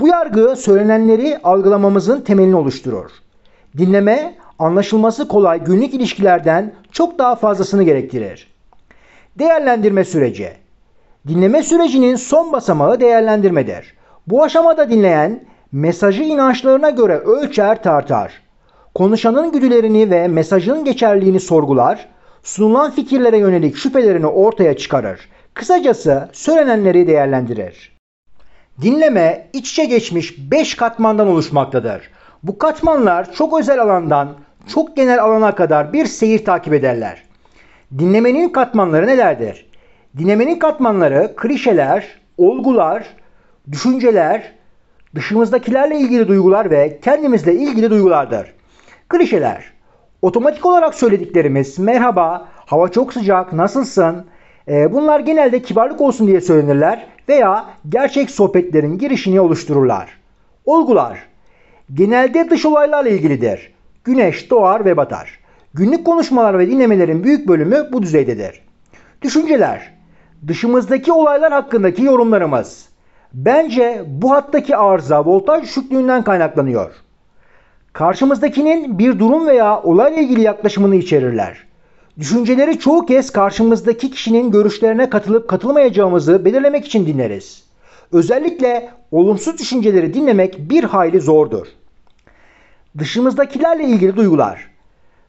Bu yargı söylenenleri algılamamızın temelini oluşturur. Dinleme anlaşılması kolay günlük ilişkilerden çok daha fazlasını gerektirir. Değerlendirme süreci Dinleme sürecinin son basamağı değerlendirmedir. Bu aşamada dinleyen mesajı inançlarına göre ölçer tartar. Konuşanın güdülerini ve mesajın geçerliğini sorgular, sunulan fikirlere yönelik şüphelerini ortaya çıkarır. Kısacası söylenenleri değerlendirir. Dinleme iç içe geçmiş 5 katmandan oluşmaktadır. Bu katmanlar çok özel alandan çok genel alana kadar bir seyir takip ederler. Dinlemenin katmanları nelerdir? Dinlemenin katmanları klişeler, olgular, düşünceler, dışımızdakilerle ilgili duygular ve kendimizle ilgili duygulardır. Klişeler, otomatik olarak söylediklerimiz merhaba, hava çok sıcak, nasılsın? Ee, bunlar genelde kibarlık olsun diye söylenirler veya gerçek sohbetlerin girişini oluştururlar. Olgular genelde dış olaylarla ilgilidir. Güneş doğar ve batar. Günlük konuşmalar ve dinlemelerin büyük bölümü bu düzeydedir. Düşünceler dışımızdaki olaylar hakkındaki yorumlarımız. Bence bu hattaki arıza voltaj düşüklüğünden kaynaklanıyor. Karşımızdakinin bir durum veya olayla ilgili yaklaşımını içerirler. Düşünceleri çoğu kez karşımızdaki kişinin görüşlerine katılıp katılmayacağımızı belirlemek için dinleriz. Özellikle olumsuz düşünceleri dinlemek bir hayli zordur. Dışımızdakilerle ilgili duygular.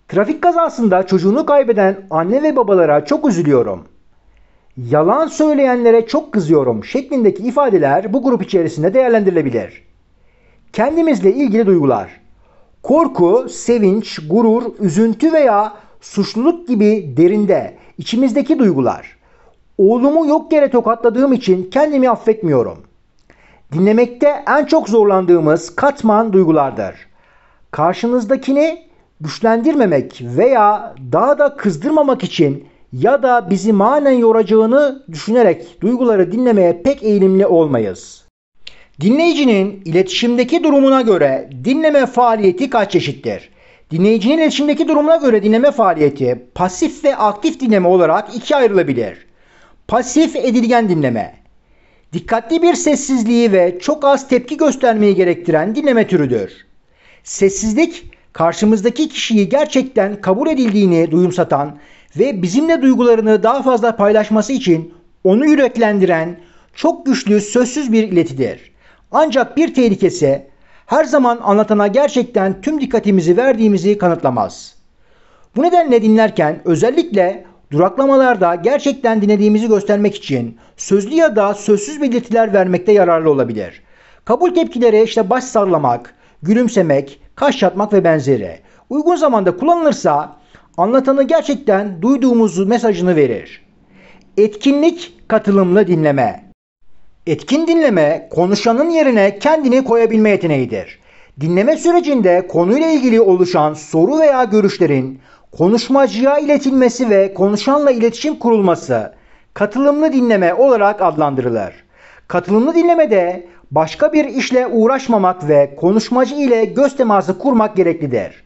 Trafik kazasında çocuğunu kaybeden anne ve babalara çok üzülüyorum. Yalan söyleyenlere çok kızıyorum şeklindeki ifadeler bu grup içerisinde değerlendirilebilir. Kendimizle ilgili duygular. Korku, sevinç, gurur, üzüntü veya suçluluk gibi derinde içimizdeki duygular. Oğlumu yok yere tokatladığım için kendimi affetmiyorum. Dinlemekte en çok zorlandığımız katman duygulardır. Karşınızdakini güçlendirmemek veya daha da kızdırmamak için ya da bizi manen yoracağını düşünerek duyguları dinlemeye pek eğilimli olmayız. Dinleyicinin iletişimdeki durumuna göre dinleme faaliyeti kaç çeşittir? Dinleyicinin iletişimdeki durumuna göre dinleme faaliyeti pasif ve aktif dinleme olarak ikiye ayrılabilir. Pasif edilgen dinleme. Dikkatli bir sessizliği ve çok az tepki göstermeyi gerektiren dinleme türüdür. Sessizlik karşımızdaki kişiyi gerçekten kabul edildiğini duyumsatan ve bizimle duygularını daha fazla paylaşması için onu yüreklendiren çok güçlü sözsüz bir iletidir. Ancak bir tehlikesi her zaman anlatana gerçekten tüm dikkatimizi verdiğimizi kanıtlamaz. Bu nedenle dinlerken özellikle duraklamalarda gerçekten dinlediğimizi göstermek için sözlü ya da sözsüz belirtiler vermekte yararlı olabilir. Kabul tepkileri işte baş sallamak, gülümsemek, kaş yatmak ve benzeri. Uygun zamanda kullanılırsa anlatanı gerçekten duyduğumuzu mesajını verir. Etkinlik katılımlı dinleme. Etkin dinleme konuşanın yerine kendini koyabilme yeteneğidir. Dinleme sürecinde konuyla ilgili oluşan soru veya görüşlerin konuşmacıya iletilmesi ve konuşanla iletişim kurulması katılımlı dinleme olarak adlandırılır. Katılımlı dinlemede başka bir işle uğraşmamak ve konuşmacı ile göz teması kurmak gereklidir.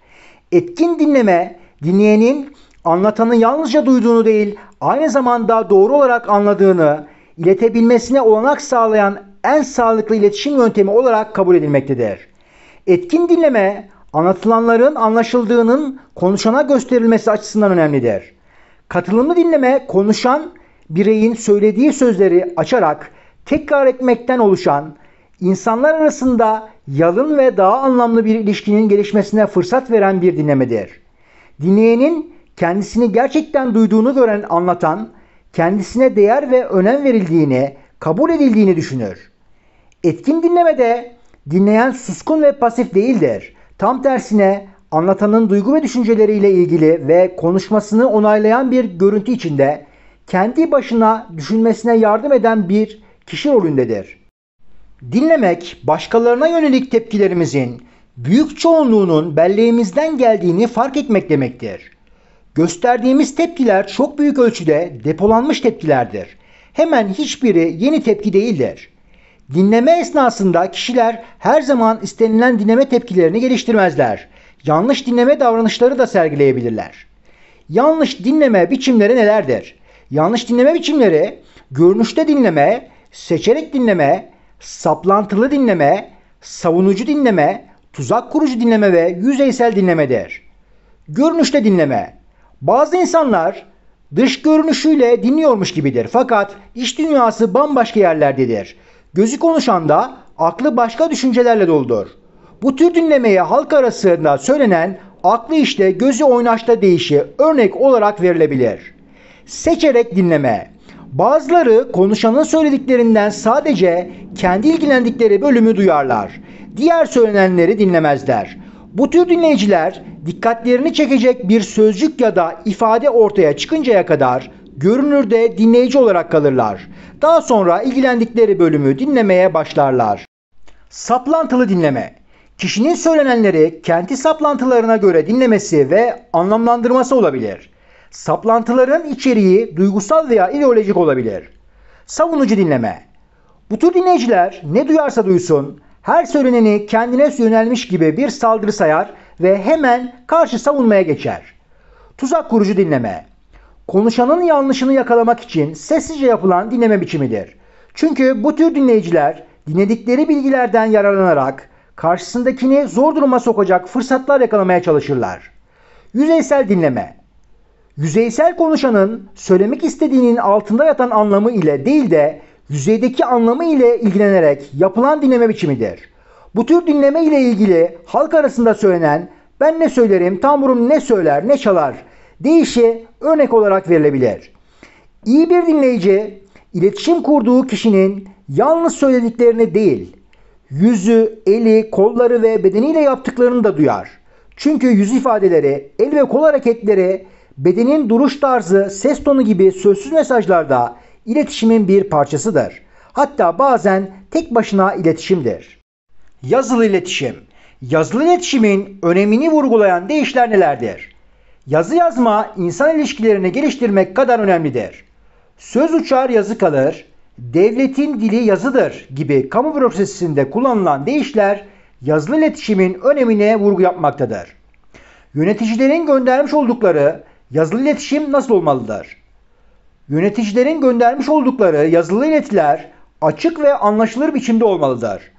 Etkin dinleme dinleyenin anlatanın yalnızca duyduğunu değil aynı zamanda doğru olarak anladığını iletebilmesine olanak sağlayan en sağlıklı iletişim yöntemi olarak kabul edilmektedir. Etkin dinleme anlatılanların anlaşıldığının konuşana gösterilmesi açısından önemlidir. Katılımlı dinleme konuşan bireyin söylediği sözleri açarak tekrar etmekten oluşan insanlar arasında yalın ve daha anlamlı bir ilişkinin gelişmesine fırsat veren bir dinlemedir. Dinleyenin kendisini gerçekten duyduğunu gören anlatan kendisine değer ve önem verildiğini, kabul edildiğini düşünür. Etkin dinlemede dinleyen suskun ve pasif değildir. Tam tersine anlatanın duygu ve düşünceleriyle ilgili ve konuşmasını onaylayan bir görüntü içinde kendi başına düşünmesine yardım eden bir kişi rolündedir. Dinlemek, başkalarına yönelik tepkilerimizin büyük çoğunluğunun belleğimizden geldiğini fark etmek demektir. Gösterdiğimiz tepkiler çok büyük ölçüde depolanmış tepkilerdir. Hemen hiçbiri yeni tepki değildir. Dinleme esnasında kişiler her zaman istenilen dinleme tepkilerini geliştirmezler. Yanlış dinleme davranışları da sergileyebilirler. Yanlış dinleme biçimleri nelerdir? Yanlış dinleme biçimleri görünüşte dinleme, seçerek dinleme, saplantılı dinleme, savunucu dinleme, tuzak kurucu dinleme ve yüzeysel dinlemedir. Görünüşte dinleme bazı insanlar dış görünüşüyle dinliyormuş gibidir fakat iş dünyası bambaşka yerlerdedir. Gözü konuşan da aklı başka düşüncelerle doludur. Bu tür dinlemeye halk arasında söylenen aklı işte gözü oynaşta değişi örnek olarak verilebilir. Seçerek dinleme. Bazıları konuşanın söylediklerinden sadece kendi ilgilendikleri bölümü duyarlar. Diğer söylenenleri dinlemezler. Bu tür dinleyiciler dikkatlerini çekecek bir sözcük ya da ifade ortaya çıkıncaya kadar görünürde dinleyici olarak kalırlar. Daha sonra ilgilendikleri bölümü dinlemeye başlarlar. Saplantılı dinleme Kişinin söylenenleri kenti saplantılarına göre dinlemesi ve anlamlandırması olabilir. Saplantıların içeriği duygusal veya ideolojik olabilir. Savunucu dinleme Bu tür dinleyiciler ne duyarsa duysun her söyleneni kendine yönelmiş gibi bir saldırı sayar ve hemen karşı savunmaya geçer. Tuzak kurucu dinleme. Konuşanın yanlışını yakalamak için sessizce yapılan dinleme biçimidir. Çünkü bu tür dinleyiciler dinledikleri bilgilerden yararlanarak karşısındakini zor duruma sokacak fırsatlar yakalamaya çalışırlar. Yüzeysel dinleme. Yüzeysel konuşanın söylemek istediğinin altında yatan anlamı ile değil de yüzeydeki anlamı ile ilgilenerek yapılan dinleme biçimidir. Bu tür dinleme ile ilgili halk arasında söylenen ben ne söylerim, tamburum ne söyler, ne çalar deyişi örnek olarak verilebilir. İyi bir dinleyici iletişim kurduğu kişinin yalnız söylediklerini değil, yüzü, eli, kolları ve bedeniyle yaptıklarını da duyar. Çünkü yüz ifadeleri, el ve kol hareketleri, bedenin duruş tarzı, ses tonu gibi sözsüz mesajlarda iletişimin bir parçasıdır. Hatta bazen tek başına iletişimdir. Yazılı iletişim. Yazılı iletişimin önemini vurgulayan değişler nelerdir? Yazı yazma insan ilişkilerini geliştirmek kadar önemlidir. Söz uçar yazı kalır, devletin dili yazıdır gibi kamu prosesinde kullanılan deyişler yazılı iletişimin önemine vurgu yapmaktadır. Yöneticilerin göndermiş oldukları yazılı iletişim nasıl olmalıdır? Yöneticilerin göndermiş oldukları yazılı iletiler açık ve anlaşılır biçimde olmalıdır.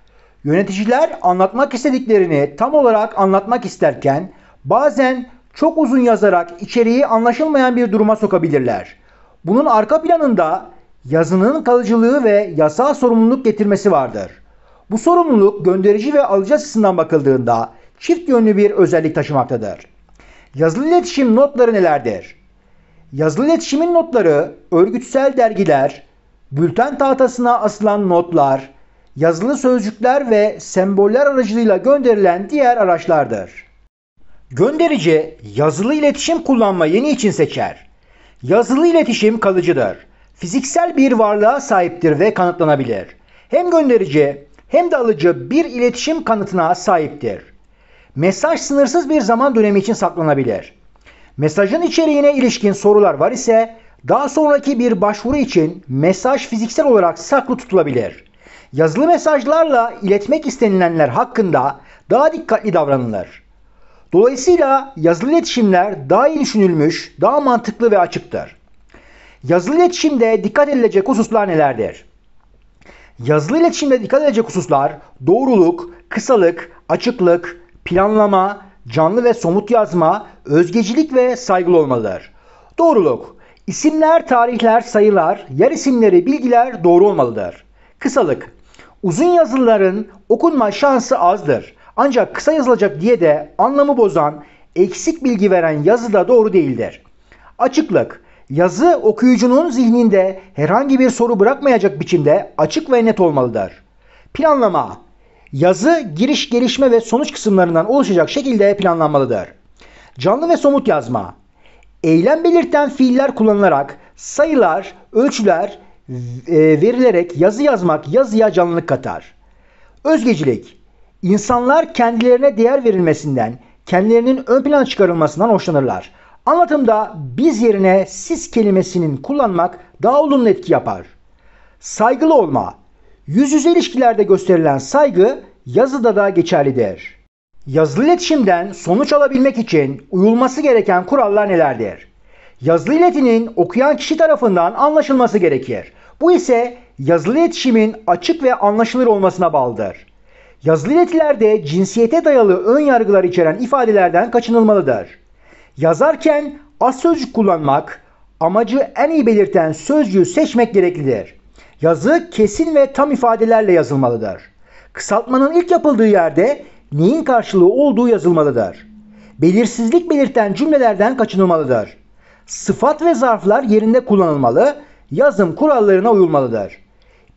Yöneticiler anlatmak istediklerini tam olarak anlatmak isterken bazen çok uzun yazarak içeriği anlaşılmayan bir duruma sokabilirler. Bunun arka planında yazının kalıcılığı ve yasal sorumluluk getirmesi vardır. Bu sorumluluk gönderici ve alıcı açısından bakıldığında çift yönlü bir özellik taşımaktadır. Yazılı iletişim notları nelerdir? Yazılı iletişimin notları örgütsel dergiler, bülten tahtasına asılan notlar, yazılı sözcükler ve semboller aracılığıyla gönderilen diğer araçlardır. Gönderici yazılı iletişim kullanma yeni için seçer. Yazılı iletişim kalıcıdır. Fiziksel bir varlığa sahiptir ve kanıtlanabilir. Hem gönderici hem de alıcı bir iletişim kanıtına sahiptir. Mesaj sınırsız bir zaman dönemi için saklanabilir. Mesajın içeriğine ilişkin sorular var ise daha sonraki bir başvuru için mesaj fiziksel olarak saklı tutulabilir yazılı mesajlarla iletmek istenilenler hakkında daha dikkatli davranırlar. Dolayısıyla yazılı iletişimler daha iyi düşünülmüş, daha mantıklı ve açıktır. Yazılı iletişimde dikkat edilecek hususlar nelerdir? Yazılı iletişimde dikkat edilecek hususlar doğruluk, kısalık, açıklık, planlama, canlı ve somut yazma, özgecilik ve saygılı olmalıdır. Doğruluk, isimler, tarihler, sayılar, yer isimleri, bilgiler doğru olmalıdır. Kısalık, Uzun yazıların okunma şansı azdır. Ancak kısa yazılacak diye de anlamı bozan, eksik bilgi veren yazı da doğru değildir. Açıklık Yazı okuyucunun zihninde herhangi bir soru bırakmayacak biçimde açık ve net olmalıdır. Planlama Yazı giriş, gelişme ve sonuç kısımlarından oluşacak şekilde planlanmalıdır. Canlı ve somut yazma Eylem belirten fiiller kullanılarak sayılar, ölçüler e, verilerek yazı yazmak yazıya canlılık katar. Özgecilik, insanlar kendilerine değer verilmesinden, kendilerinin ön plana çıkarılmasından hoşlanırlar. Anlatımda biz yerine siz kelimesinin kullanmak daha olumlu etki yapar. Saygılı olma, yüz yüze ilişkilerde gösterilen saygı yazıda da geçerlidir. Yazılı iletişimden sonuç alabilmek için uyulması gereken kurallar nelerdir? yazılı iletinin okuyan kişi tarafından anlaşılması gerekir. Bu ise yazılı iletişimin açık ve anlaşılır olmasına bağlıdır. Yazılı iletilerde cinsiyete dayalı ön yargılar içeren ifadelerden kaçınılmalıdır. Yazarken az sözcük kullanmak, amacı en iyi belirten sözcüğü seçmek gereklidir. Yazı kesin ve tam ifadelerle yazılmalıdır. Kısaltmanın ilk yapıldığı yerde neyin karşılığı olduğu yazılmalıdır. Belirsizlik belirten cümlelerden kaçınılmalıdır. Sıfat ve zarflar yerinde kullanılmalı, yazım kurallarına uyulmalıdır.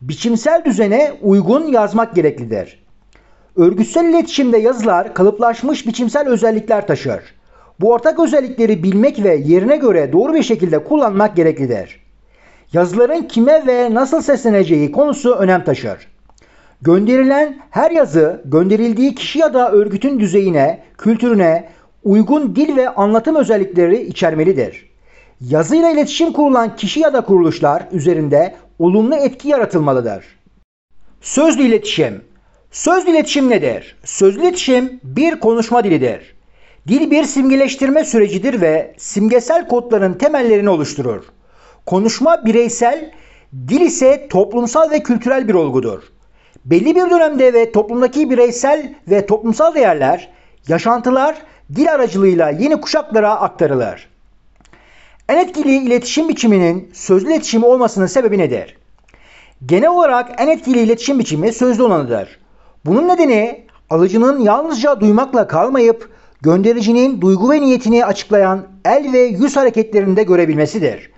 Biçimsel düzene uygun yazmak gereklidir. Örgütsel iletişimde yazılar kalıplaşmış biçimsel özellikler taşır. Bu ortak özellikleri bilmek ve yerine göre doğru bir şekilde kullanmak gereklidir. Yazıların kime ve nasıl sesleneceği konusu önem taşır. Gönderilen her yazı gönderildiği kişi ya da örgütün düzeyine, kültürüne uygun dil ve anlatım özellikleri içermelidir yazıyla iletişim kurulan kişi ya da kuruluşlar üzerinde olumlu etki yaratılmalıdır. Sözlü iletişim Sözlü iletişim nedir? Sözlü iletişim bir konuşma dilidir. Dil bir simgeleştirme sürecidir ve simgesel kodların temellerini oluşturur. Konuşma bireysel, dil ise toplumsal ve kültürel bir olgudur. Belli bir dönemde ve toplumdaki bireysel ve toplumsal değerler, yaşantılar dil aracılığıyla yeni kuşaklara aktarılır. En etkili iletişim biçiminin sözlü iletişim olmasının sebebi nedir? Genel olarak en etkili iletişim biçimi sözlü olanıdır. Bunun nedeni alıcının yalnızca duymakla kalmayıp göndericinin duygu ve niyetini açıklayan el ve yüz hareketlerinde görebilmesidir.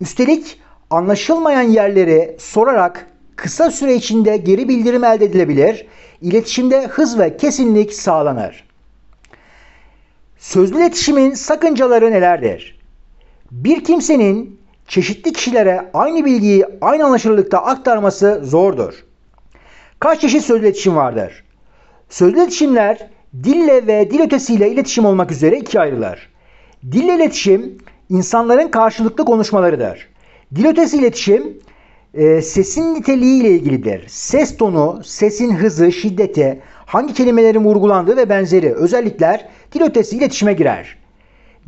Üstelik anlaşılmayan yerleri sorarak kısa süre içinde geri bildirim elde edilebilir, iletişimde hız ve kesinlik sağlanır. Sözlü iletişimin sakıncaları nelerdir? Bir kimsenin çeşitli kişilere aynı bilgiyi aynı anlaşılırlıkta aktarması zordur. Kaç çeşit sözlü iletişim vardır? Sözlü iletişimler dille ve dil ötesiyle iletişim olmak üzere ikiye ayrılır. Dille iletişim insanların karşılıklı konuşmalarıdır. Dil ötesi iletişim e, sesin niteliği ile ilgilidir. Ses tonu, sesin hızı, şiddeti, hangi kelimelerin vurgulandığı ve benzeri özellikler dil ötesi iletişime girer.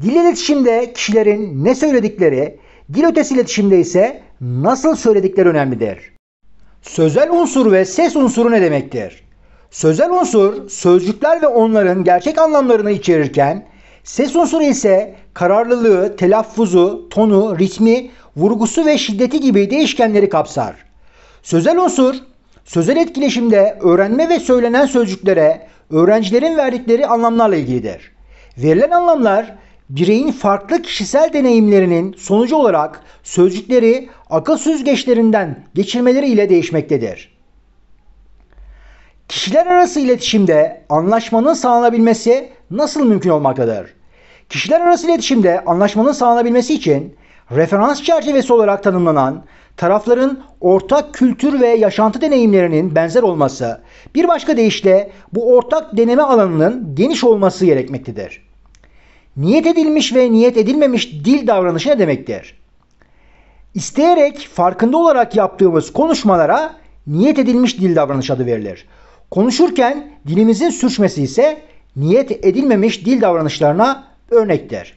Dil iletişimde kişilerin ne söyledikleri, dil ötesi iletişimde ise nasıl söyledikleri önemlidir. Sözel unsur ve ses unsuru ne demektir? Sözel unsur sözcükler ve onların gerçek anlamlarını içerirken ses unsuru ise kararlılığı, telaffuzu, tonu, ritmi, vurgusu ve şiddeti gibi değişkenleri kapsar. Sözel unsur sözel etkileşimde öğrenme ve söylenen sözcüklere öğrencilerin verdikleri anlamlarla ilgilidir. Verilen anlamlar bireyin farklı kişisel deneyimlerinin sonucu olarak sözcükleri akıl süzgeçlerinden geçirmeleri ile değişmektedir. Kişiler arası iletişimde anlaşmanın sağlanabilmesi nasıl mümkün olmaktadır? Kişiler arası iletişimde anlaşmanın sağlanabilmesi için referans çerçevesi olarak tanımlanan tarafların ortak kültür ve yaşantı deneyimlerinin benzer olması, bir başka deyişle bu ortak deneme alanının geniş olması gerekmektedir. Niyet edilmiş ve niyet edilmemiş dil davranışı ne demektir? İsteyerek, farkında olarak yaptığımız konuşmalara niyet edilmiş dil davranış adı verilir. Konuşurken dilimizin sürçmesi ise niyet edilmemiş dil davranışlarına örnektir.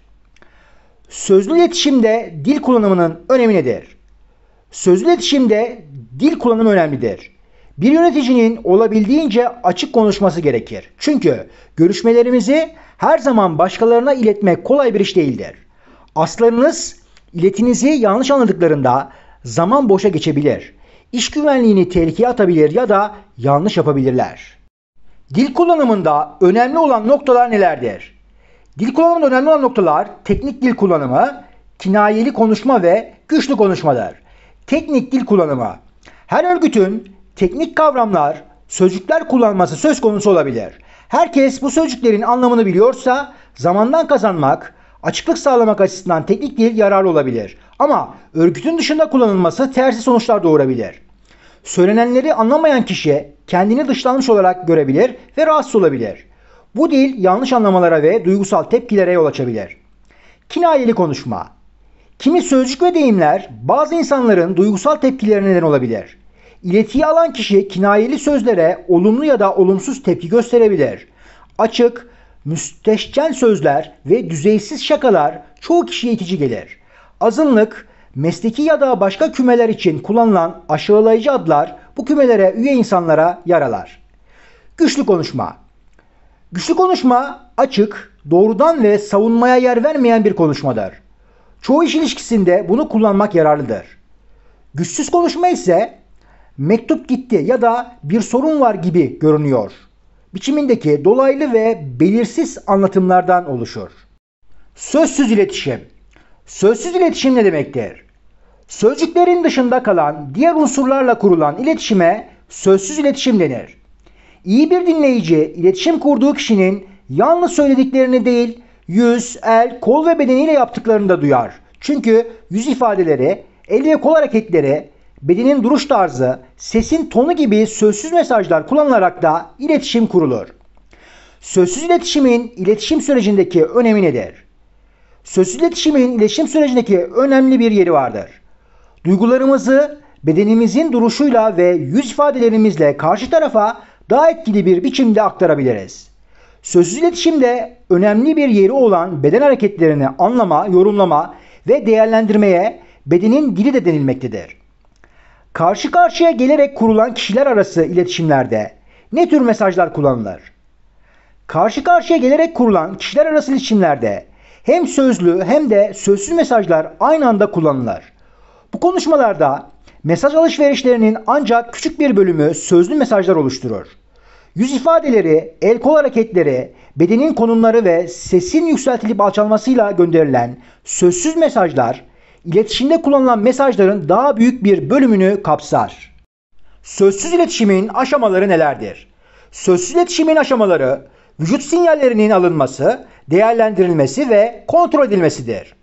Sözlü iletişimde dil kullanımının önemi nedir? Sözlü iletişimde dil kullanımı önemlidir. Bir yöneticinin olabildiğince açık konuşması gerekir. Çünkü görüşmelerimizi her zaman başkalarına iletmek kolay bir iş değildir. Aslarınız iletinizi yanlış anladıklarında zaman boşa geçebilir. İş güvenliğini tehlikeye atabilir ya da yanlış yapabilirler. Dil kullanımında önemli olan noktalar nelerdir? Dil kullanımında önemli olan noktalar teknik dil kullanımı, kinayeli konuşma ve güçlü konuşmalar. Teknik dil kullanımı. Her örgütün teknik kavramlar, sözcükler kullanması söz konusu olabilir. Herkes bu sözcüklerin anlamını biliyorsa zamandan kazanmak, açıklık sağlamak açısından teknik dil yararlı olabilir. Ama örgütün dışında kullanılması tersi sonuçlar doğurabilir. Söylenenleri anlamayan kişi kendini dışlanmış olarak görebilir ve rahatsız olabilir. Bu dil yanlış anlamalara ve duygusal tepkilere yol açabilir. Kinayeli konuşma. Kimi sözcük ve deyimler bazı insanların duygusal tepkilerine neden olabilir. İletiyi alan kişi kinayeli sözlere olumlu ya da olumsuz tepki gösterebilir. Açık, müsteşcen sözler ve düzeysiz şakalar çoğu kişiye itici gelir. Azınlık, mesleki ya da başka kümeler için kullanılan aşağılayıcı adlar bu kümelere üye insanlara yaralar. Güçlü konuşma Güçlü konuşma açık, doğrudan ve savunmaya yer vermeyen bir konuşmadır. Çoğu iş ilişkisinde bunu kullanmak yararlıdır. Güçsüz konuşma ise mektup gitti ya da bir sorun var gibi görünüyor. Biçimindeki dolaylı ve belirsiz anlatımlardan oluşur. Sözsüz iletişim. Sözsüz iletişim ne demektir? Sözcüklerin dışında kalan diğer unsurlarla kurulan iletişime sözsüz iletişim denir. İyi bir dinleyici iletişim kurduğu kişinin yalnız söylediklerini değil, yüz, el, kol ve bedeniyle yaptıklarını da duyar. Çünkü yüz ifadeleri, el ve kol hareketleri bedenin duruş tarzı, sesin tonu gibi sözsüz mesajlar kullanılarak da iletişim kurulur. Sözsüz iletişimin iletişim sürecindeki önemi nedir? Sözsüz iletişimin iletişim sürecindeki önemli bir yeri vardır. Duygularımızı bedenimizin duruşuyla ve yüz ifadelerimizle karşı tarafa daha etkili bir biçimde aktarabiliriz. Sözsüz iletişimde önemli bir yeri olan beden hareketlerini anlama, yorumlama ve değerlendirmeye bedenin dili de denilmektedir. Karşı karşıya gelerek kurulan kişiler arası iletişimlerde ne tür mesajlar kullanılır? Karşı karşıya gelerek kurulan kişiler arası iletişimlerde hem sözlü hem de sözsüz mesajlar aynı anda kullanılır. Bu konuşmalarda mesaj alışverişlerinin ancak küçük bir bölümü sözlü mesajlar oluşturur. Yüz ifadeleri, el kol hareketleri, bedenin konumları ve sesin yükseltilip alçalmasıyla gönderilen sözsüz mesajlar iletişimde kullanılan mesajların daha büyük bir bölümünü kapsar. Sözsüz iletişimin aşamaları nelerdir? Sözsüz iletişimin aşamaları vücut sinyallerinin alınması, değerlendirilmesi ve kontrol edilmesidir.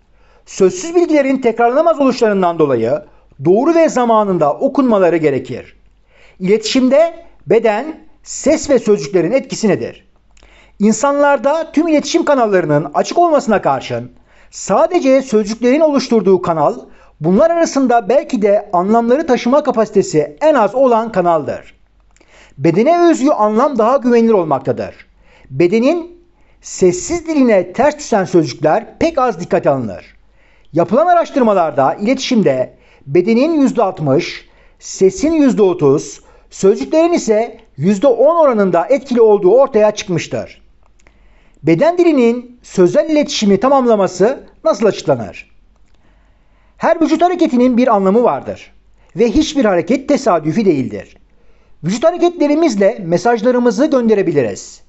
Sözsüz bilgilerin tekrarlanamaz oluşlarından dolayı doğru ve zamanında okunmaları gerekir. İletişimde beden, ses ve sözcüklerin etkisi nedir? İnsanlarda tüm iletişim kanallarının açık olmasına karşın Sadece sözcüklerin oluşturduğu kanal, bunlar arasında belki de anlamları taşıma kapasitesi en az olan kanaldır. Bedene özgü anlam daha güvenilir olmaktadır. Bedenin sessiz diline ters düşen sözcükler pek az dikkat alınır. Yapılan araştırmalarda iletişimde bedenin %60, sesin %30, sözcüklerin ise %10 oranında etkili olduğu ortaya çıkmıştır beden dilinin sözel iletişimi tamamlaması nasıl açıklanır? Her vücut hareketinin bir anlamı vardır ve hiçbir hareket tesadüfi değildir. Vücut hareketlerimizle mesajlarımızı gönderebiliriz.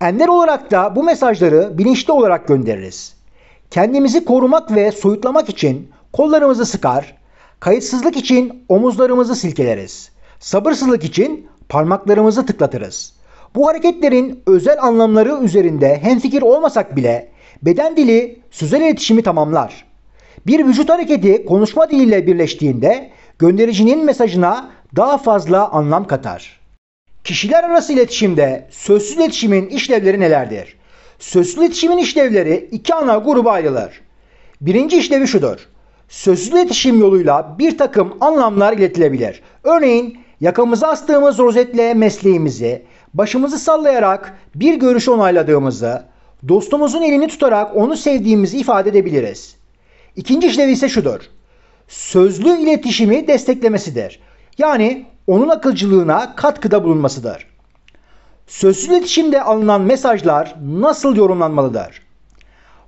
Enler olarak da bu mesajları bilinçli olarak göndeririz. Kendimizi korumak ve soyutlamak için kollarımızı sıkar, kayıtsızlık için omuzlarımızı silkeleriz, sabırsızlık için parmaklarımızı tıklatırız.'' Bu hareketlerin özel anlamları üzerinde hemfikir olmasak bile beden dili sözel iletişimi tamamlar. Bir vücut hareketi konuşma diliyle birleştiğinde göndericinin mesajına daha fazla anlam katar. Kişiler arası iletişimde sözsüz iletişimin işlevleri nelerdir? Sözsüz iletişimin işlevleri iki ana gruba ayrılır. Birinci işlevi şudur. Sözsüz iletişim yoluyla bir takım anlamlar iletilebilir. Örneğin yakamıza astığımız rozetle mesleğimizi, başımızı sallayarak bir görüşü onayladığımızı, dostumuzun elini tutarak onu sevdiğimizi ifade edebiliriz. İkinci işlevi ise şudur. Sözlü iletişimi desteklemesidir. Yani onun akılcılığına katkıda bulunmasıdır. Sözlü iletişimde alınan mesajlar nasıl yorumlanmalıdır?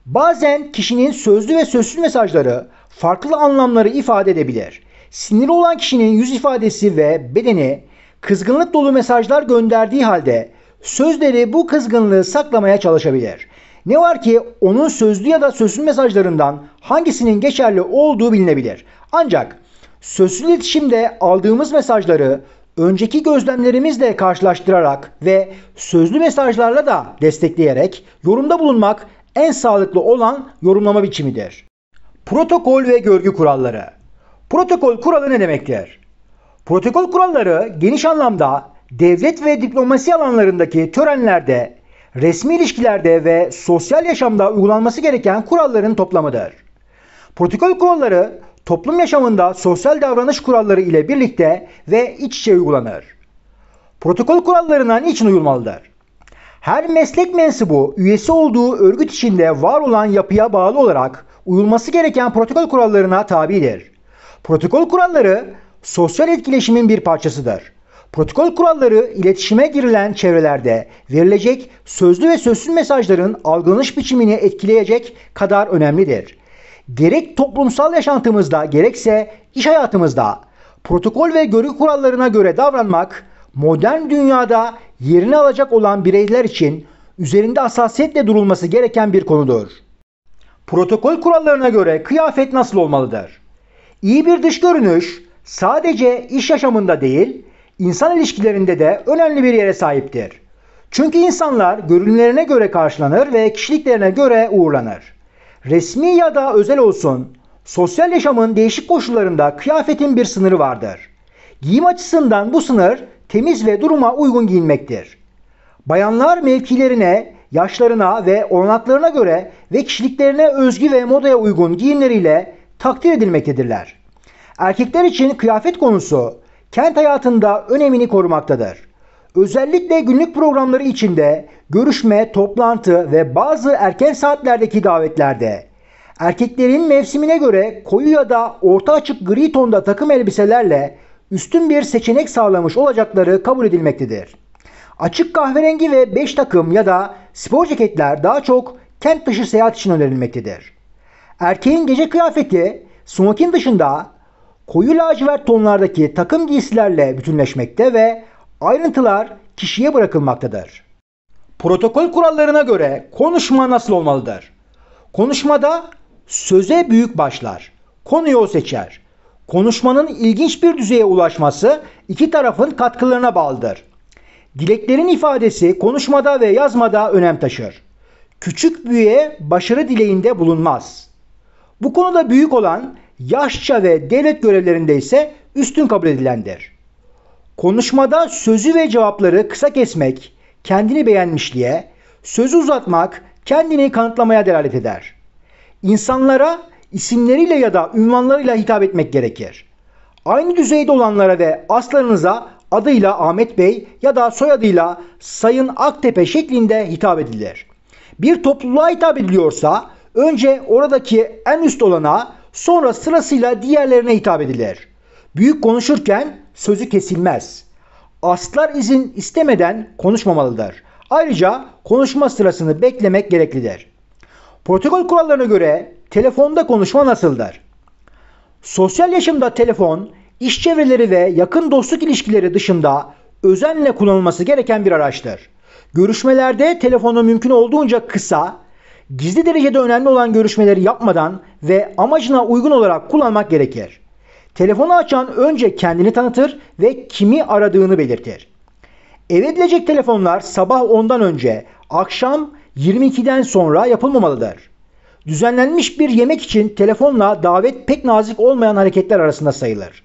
Bazen kişinin sözlü ve sözsüz mesajları farklı anlamları ifade edebilir. Sinirli olan kişinin yüz ifadesi ve bedeni kızgınlık dolu mesajlar gönderdiği halde sözleri bu kızgınlığı saklamaya çalışabilir. Ne var ki onun sözlü ya da sözlü mesajlarından hangisinin geçerli olduğu bilinebilir. Ancak sözlü iletişimde aldığımız mesajları önceki gözlemlerimizle karşılaştırarak ve sözlü mesajlarla da destekleyerek yorumda bulunmak en sağlıklı olan yorumlama biçimidir. Protokol ve görgü kuralları. Protokol kuralı ne demektir? Protokol kuralları geniş anlamda devlet ve diplomasi alanlarındaki törenlerde, resmi ilişkilerde ve sosyal yaşamda uygulanması gereken kuralların toplamıdır. Protokol kuralları toplum yaşamında sosyal davranış kuralları ile birlikte ve iç içe uygulanır. Protokol kurallarına niçin uyulmalıdır? Her meslek mensubu üyesi olduğu örgüt içinde var olan yapıya bağlı olarak uyulması gereken protokol kurallarına tabidir. Protokol kuralları sosyal etkileşimin bir parçasıdır. Protokol kuralları iletişime girilen çevrelerde verilecek sözlü ve sözsüz mesajların algılanış biçimini etkileyecek kadar önemlidir. Gerek toplumsal yaşantımızda gerekse iş hayatımızda protokol ve görgü kurallarına göre davranmak modern dünyada yerini alacak olan bireyler için üzerinde hassasiyetle durulması gereken bir konudur. Protokol kurallarına göre kıyafet nasıl olmalıdır? İyi bir dış görünüş, sadece iş yaşamında değil, insan ilişkilerinde de önemli bir yere sahiptir. Çünkü insanlar görünlerine göre karşılanır ve kişiliklerine göre uğurlanır. Resmi ya da özel olsun, sosyal yaşamın değişik koşullarında kıyafetin bir sınırı vardır. Giyim açısından bu sınır temiz ve duruma uygun giyinmektir. Bayanlar mevkilerine, yaşlarına ve olanaklarına göre ve kişiliklerine özgü ve modaya uygun giyimleriyle takdir edilmektedirler. Erkekler için kıyafet konusu kent hayatında önemini korumaktadır. Özellikle günlük programları içinde görüşme, toplantı ve bazı erken saatlerdeki davetlerde erkeklerin mevsimine göre koyu ya da orta açık gri tonda takım elbiselerle üstün bir seçenek sağlamış olacakları kabul edilmektedir. Açık kahverengi ve beş takım ya da spor ceketler daha çok kent dışı seyahat için önerilmektedir. Erkeğin gece kıyafeti smokin dışında koyu lacivert tonlardaki takım giysilerle bütünleşmekte ve ayrıntılar kişiye bırakılmaktadır. Protokol kurallarına göre konuşma nasıl olmalıdır? Konuşmada söze büyük başlar. Konuyu o seçer. Konuşmanın ilginç bir düzeye ulaşması iki tarafın katkılarına bağlıdır. Dileklerin ifadesi konuşmada ve yazmada önem taşır. Küçük büyüye başarı dileğinde bulunmaz. Bu konuda büyük olan yaşça ve devlet görevlerinde ise üstün kabul edilendir. Konuşmada sözü ve cevapları kısa kesmek, kendini beğenmişliğe, sözü uzatmak, kendini kanıtlamaya delalet eder. İnsanlara isimleriyle ya da ünvanlarıyla hitap etmek gerekir. Aynı düzeyde olanlara ve aslarınıza adıyla Ahmet Bey ya da soyadıyla Sayın Aktepe şeklinde hitap edilir. Bir topluluğa hitap ediliyorsa önce oradaki en üst olana Sonra sırasıyla diğerlerine hitap edilir. Büyük konuşurken sözü kesilmez. Aslar izin istemeden konuşmamalıdır. Ayrıca konuşma sırasını beklemek gereklidir. Protokol kurallarına göre telefonda konuşma nasıldır? Sosyal yaşamda telefon, iş çevreleri ve yakın dostluk ilişkileri dışında özenle kullanılması gereken bir araçtır. Görüşmelerde telefonu mümkün olduğunca kısa, gizli derecede önemli olan görüşmeleri yapmadan ve amacına uygun olarak kullanmak gerekir. Telefonu açan önce kendini tanıtır ve kimi aradığını belirtir. Evedilecek telefonlar sabah 10'dan önce, akşam 22'den sonra yapılmamalıdır. Düzenlenmiş bir yemek için telefonla davet pek nazik olmayan hareketler arasında sayılır.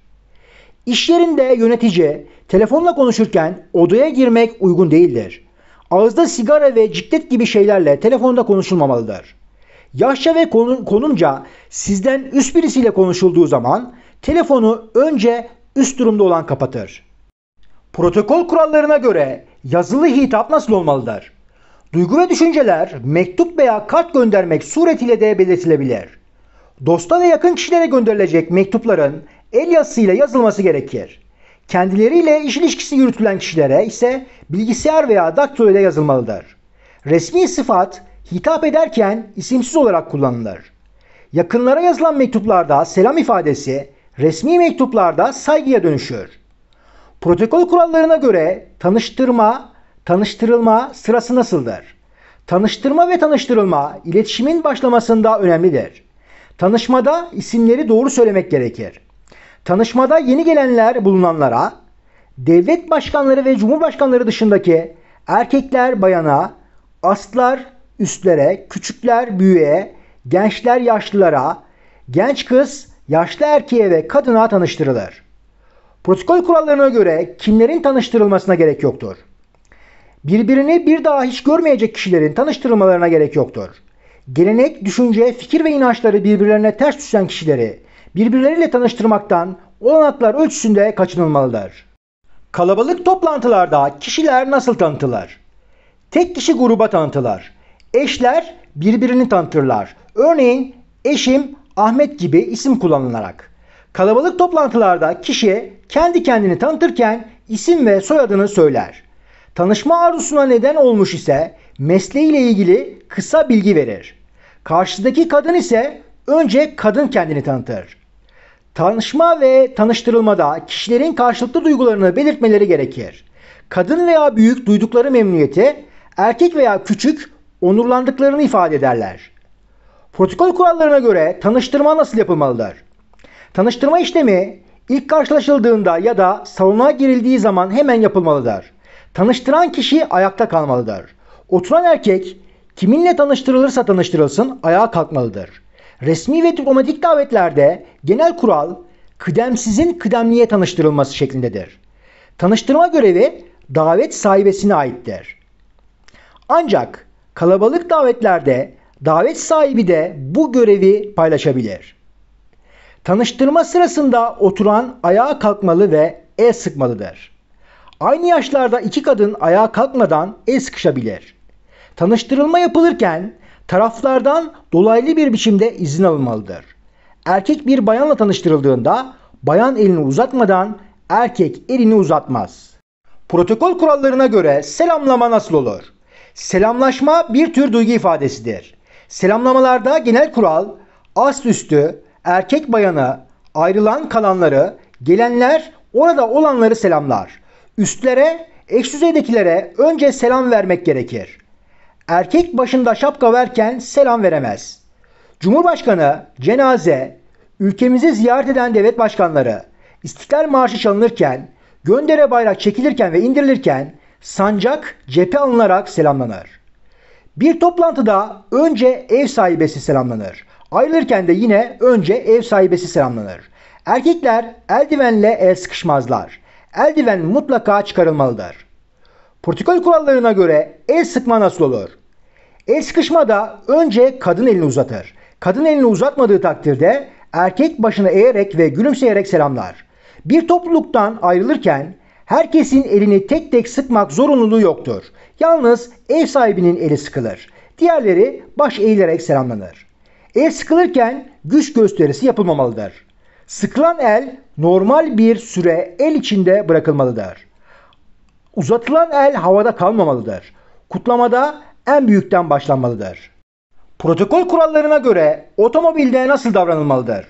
İş yerinde yönetici telefonla konuşurken odaya girmek uygun değildir ağızda sigara ve ciklet gibi şeylerle telefonda konuşulmamalıdır. Yaşça ve konumca sizden üst birisiyle konuşulduğu zaman telefonu önce üst durumda olan kapatır. Protokol kurallarına göre yazılı hitap nasıl olmalıdır? Duygu ve düşünceler mektup veya kart göndermek suretiyle de belirtilebilir. Dosta ve yakın kişilere gönderilecek mektupların el yazısıyla yazılması gerekir. Kendileriyle iş ilişkisi yürütülen kişilere ise bilgisayar veya dakto ile yazılmalıdır. Resmi sıfat hitap ederken isimsiz olarak kullanılır. Yakınlara yazılan mektuplarda selam ifadesi resmi mektuplarda saygıya dönüşür. Protokol kurallarına göre tanıştırma, tanıştırılma sırası nasıldır? Tanıştırma ve tanıştırılma iletişimin başlamasında önemlidir. Tanışmada isimleri doğru söylemek gerekir. Tanışmada yeni gelenler bulunanlara, devlet başkanları ve cumhurbaşkanları dışındaki erkekler bayana, astlar üstlere, küçükler büyüğe, gençler yaşlılara, genç kız yaşlı erkeğe ve kadına tanıştırılır. Protokol kurallarına göre kimlerin tanıştırılmasına gerek yoktur. Birbirini bir daha hiç görmeyecek kişilerin tanıştırılmalarına gerek yoktur. Gelenek, düşünce, fikir ve inançları birbirlerine ters düşen kişileri birbirleriyle tanıştırmaktan olanaklar ölçüsünde kaçınılmalıdır. Kalabalık toplantılarda kişiler nasıl tanıtılır? Tek kişi gruba tanıtılır. Eşler birbirini tanıtırlar. Örneğin eşim Ahmet gibi isim kullanılarak. Kalabalık toplantılarda kişi kendi kendini tanıtırken isim ve soyadını söyler. Tanışma arzusuna neden olmuş ise mesleğiyle ilgili kısa bilgi verir. Karşıdaki kadın ise önce kadın kendini tanıtır. Tanışma ve tanıştırılmada kişilerin karşılıklı duygularını belirtmeleri gerekir. Kadın veya büyük duydukları memnuniyeti, erkek veya küçük onurlandıklarını ifade ederler. Protokol kurallarına göre tanıştırma nasıl yapılmalıdır? Tanıştırma işlemi ilk karşılaşıldığında ya da salona girildiği zaman hemen yapılmalıdır. Tanıştıran kişi ayakta kalmalıdır. Oturan erkek kiminle tanıştırılırsa tanıştırılsın ayağa kalkmalıdır. Resmi ve diplomatik davetlerde genel kural kıdemsizin kıdemliye tanıştırılması şeklindedir. Tanıştırma görevi davet sahibesine aittir. Ancak kalabalık davetlerde davet sahibi de bu görevi paylaşabilir. Tanıştırma sırasında oturan ayağa kalkmalı ve el sıkmalıdır. Aynı yaşlarda iki kadın ayağa kalkmadan el sıkışabilir. Tanıştırılma yapılırken taraflardan dolaylı bir biçimde izin alınmalıdır. Erkek bir bayanla tanıştırıldığında bayan elini uzatmadan erkek elini uzatmaz. Protokol kurallarına göre selamlama nasıl olur? Selamlaşma bir tür duygu ifadesidir. Selamlamalarda genel kural ast üstü erkek bayanı ayrılan kalanları gelenler orada olanları selamlar. Üstlere, eks yüzeydekilere önce selam vermek gerekir erkek başında şapka verken selam veremez. Cumhurbaşkanı cenaze, ülkemizi ziyaret eden devlet başkanları, İstiklal Marşı çalınırken, göndere bayrak çekilirken ve indirilirken sancak cephe alınarak selamlanır. Bir toplantıda önce ev sahibesi selamlanır. Ayrılırken de yine önce ev sahibesi selamlanır. Erkekler eldivenle el sıkışmazlar. Eldiven mutlaka çıkarılmalıdır. Protokol kurallarına göre el sıkma nasıl olur? El sıkışma da önce kadın elini uzatır. Kadın elini uzatmadığı takdirde erkek başını eğerek ve gülümseyerek selamlar. Bir topluluktan ayrılırken herkesin elini tek tek sıkmak zorunluluğu yoktur. Yalnız ev sahibinin eli sıkılır. Diğerleri baş eğilerek selamlanır. El sıkılırken güç gösterisi yapılmamalıdır. Sıkılan el normal bir süre el içinde bırakılmalıdır. Uzatılan el havada kalmamalıdır. Kutlamada en büyükten başlanmalıdır. Protokol kurallarına göre otomobilde nasıl davranılmalıdır?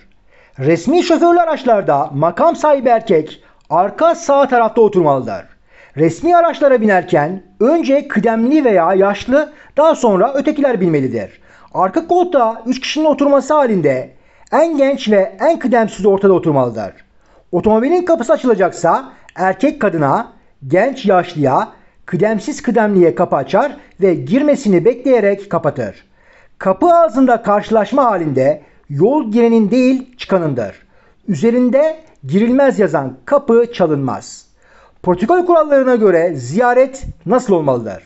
Resmi şoförlü araçlarda makam sahibi erkek arka sağ tarafta oturmalıdır. Resmi araçlara binerken önce kıdemli veya yaşlı daha sonra ötekiler binmelidir. Arka koltuğa 3 kişinin oturması halinde en genç ve en kıdemsiz ortada oturmalıdır. Otomobilin kapısı açılacaksa erkek kadına, genç yaşlıya kıdemsiz kıdemliye kapı açar ve girmesini bekleyerek kapatır. Kapı ağzında karşılaşma halinde yol girenin değil çıkanındır. Üzerinde girilmez yazan kapı çalınmaz. Protokol kurallarına göre ziyaret nasıl olmalıdır?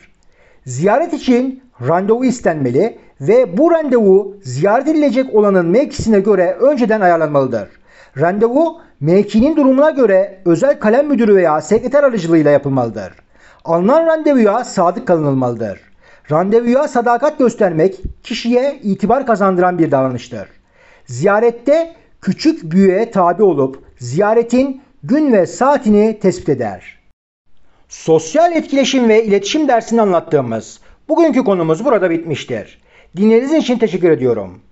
Ziyaret için randevu istenmeli ve bu randevu ziyaret edilecek olanın mevkisine göre önceden ayarlanmalıdır. Randevu mevkinin durumuna göre özel kalem müdürü veya sekreter aracılığıyla yapılmalıdır. Alınan randevuya sadık kalınılmalıdır. Randevuya sadakat göstermek kişiye itibar kazandıran bir davranıştır. Ziyarette küçük büyüğe tabi olup ziyaretin gün ve saatini tespit eder. Sosyal etkileşim ve iletişim dersini anlattığımız bugünkü konumuz burada bitmiştir. Dinlediğiniz için teşekkür ediyorum.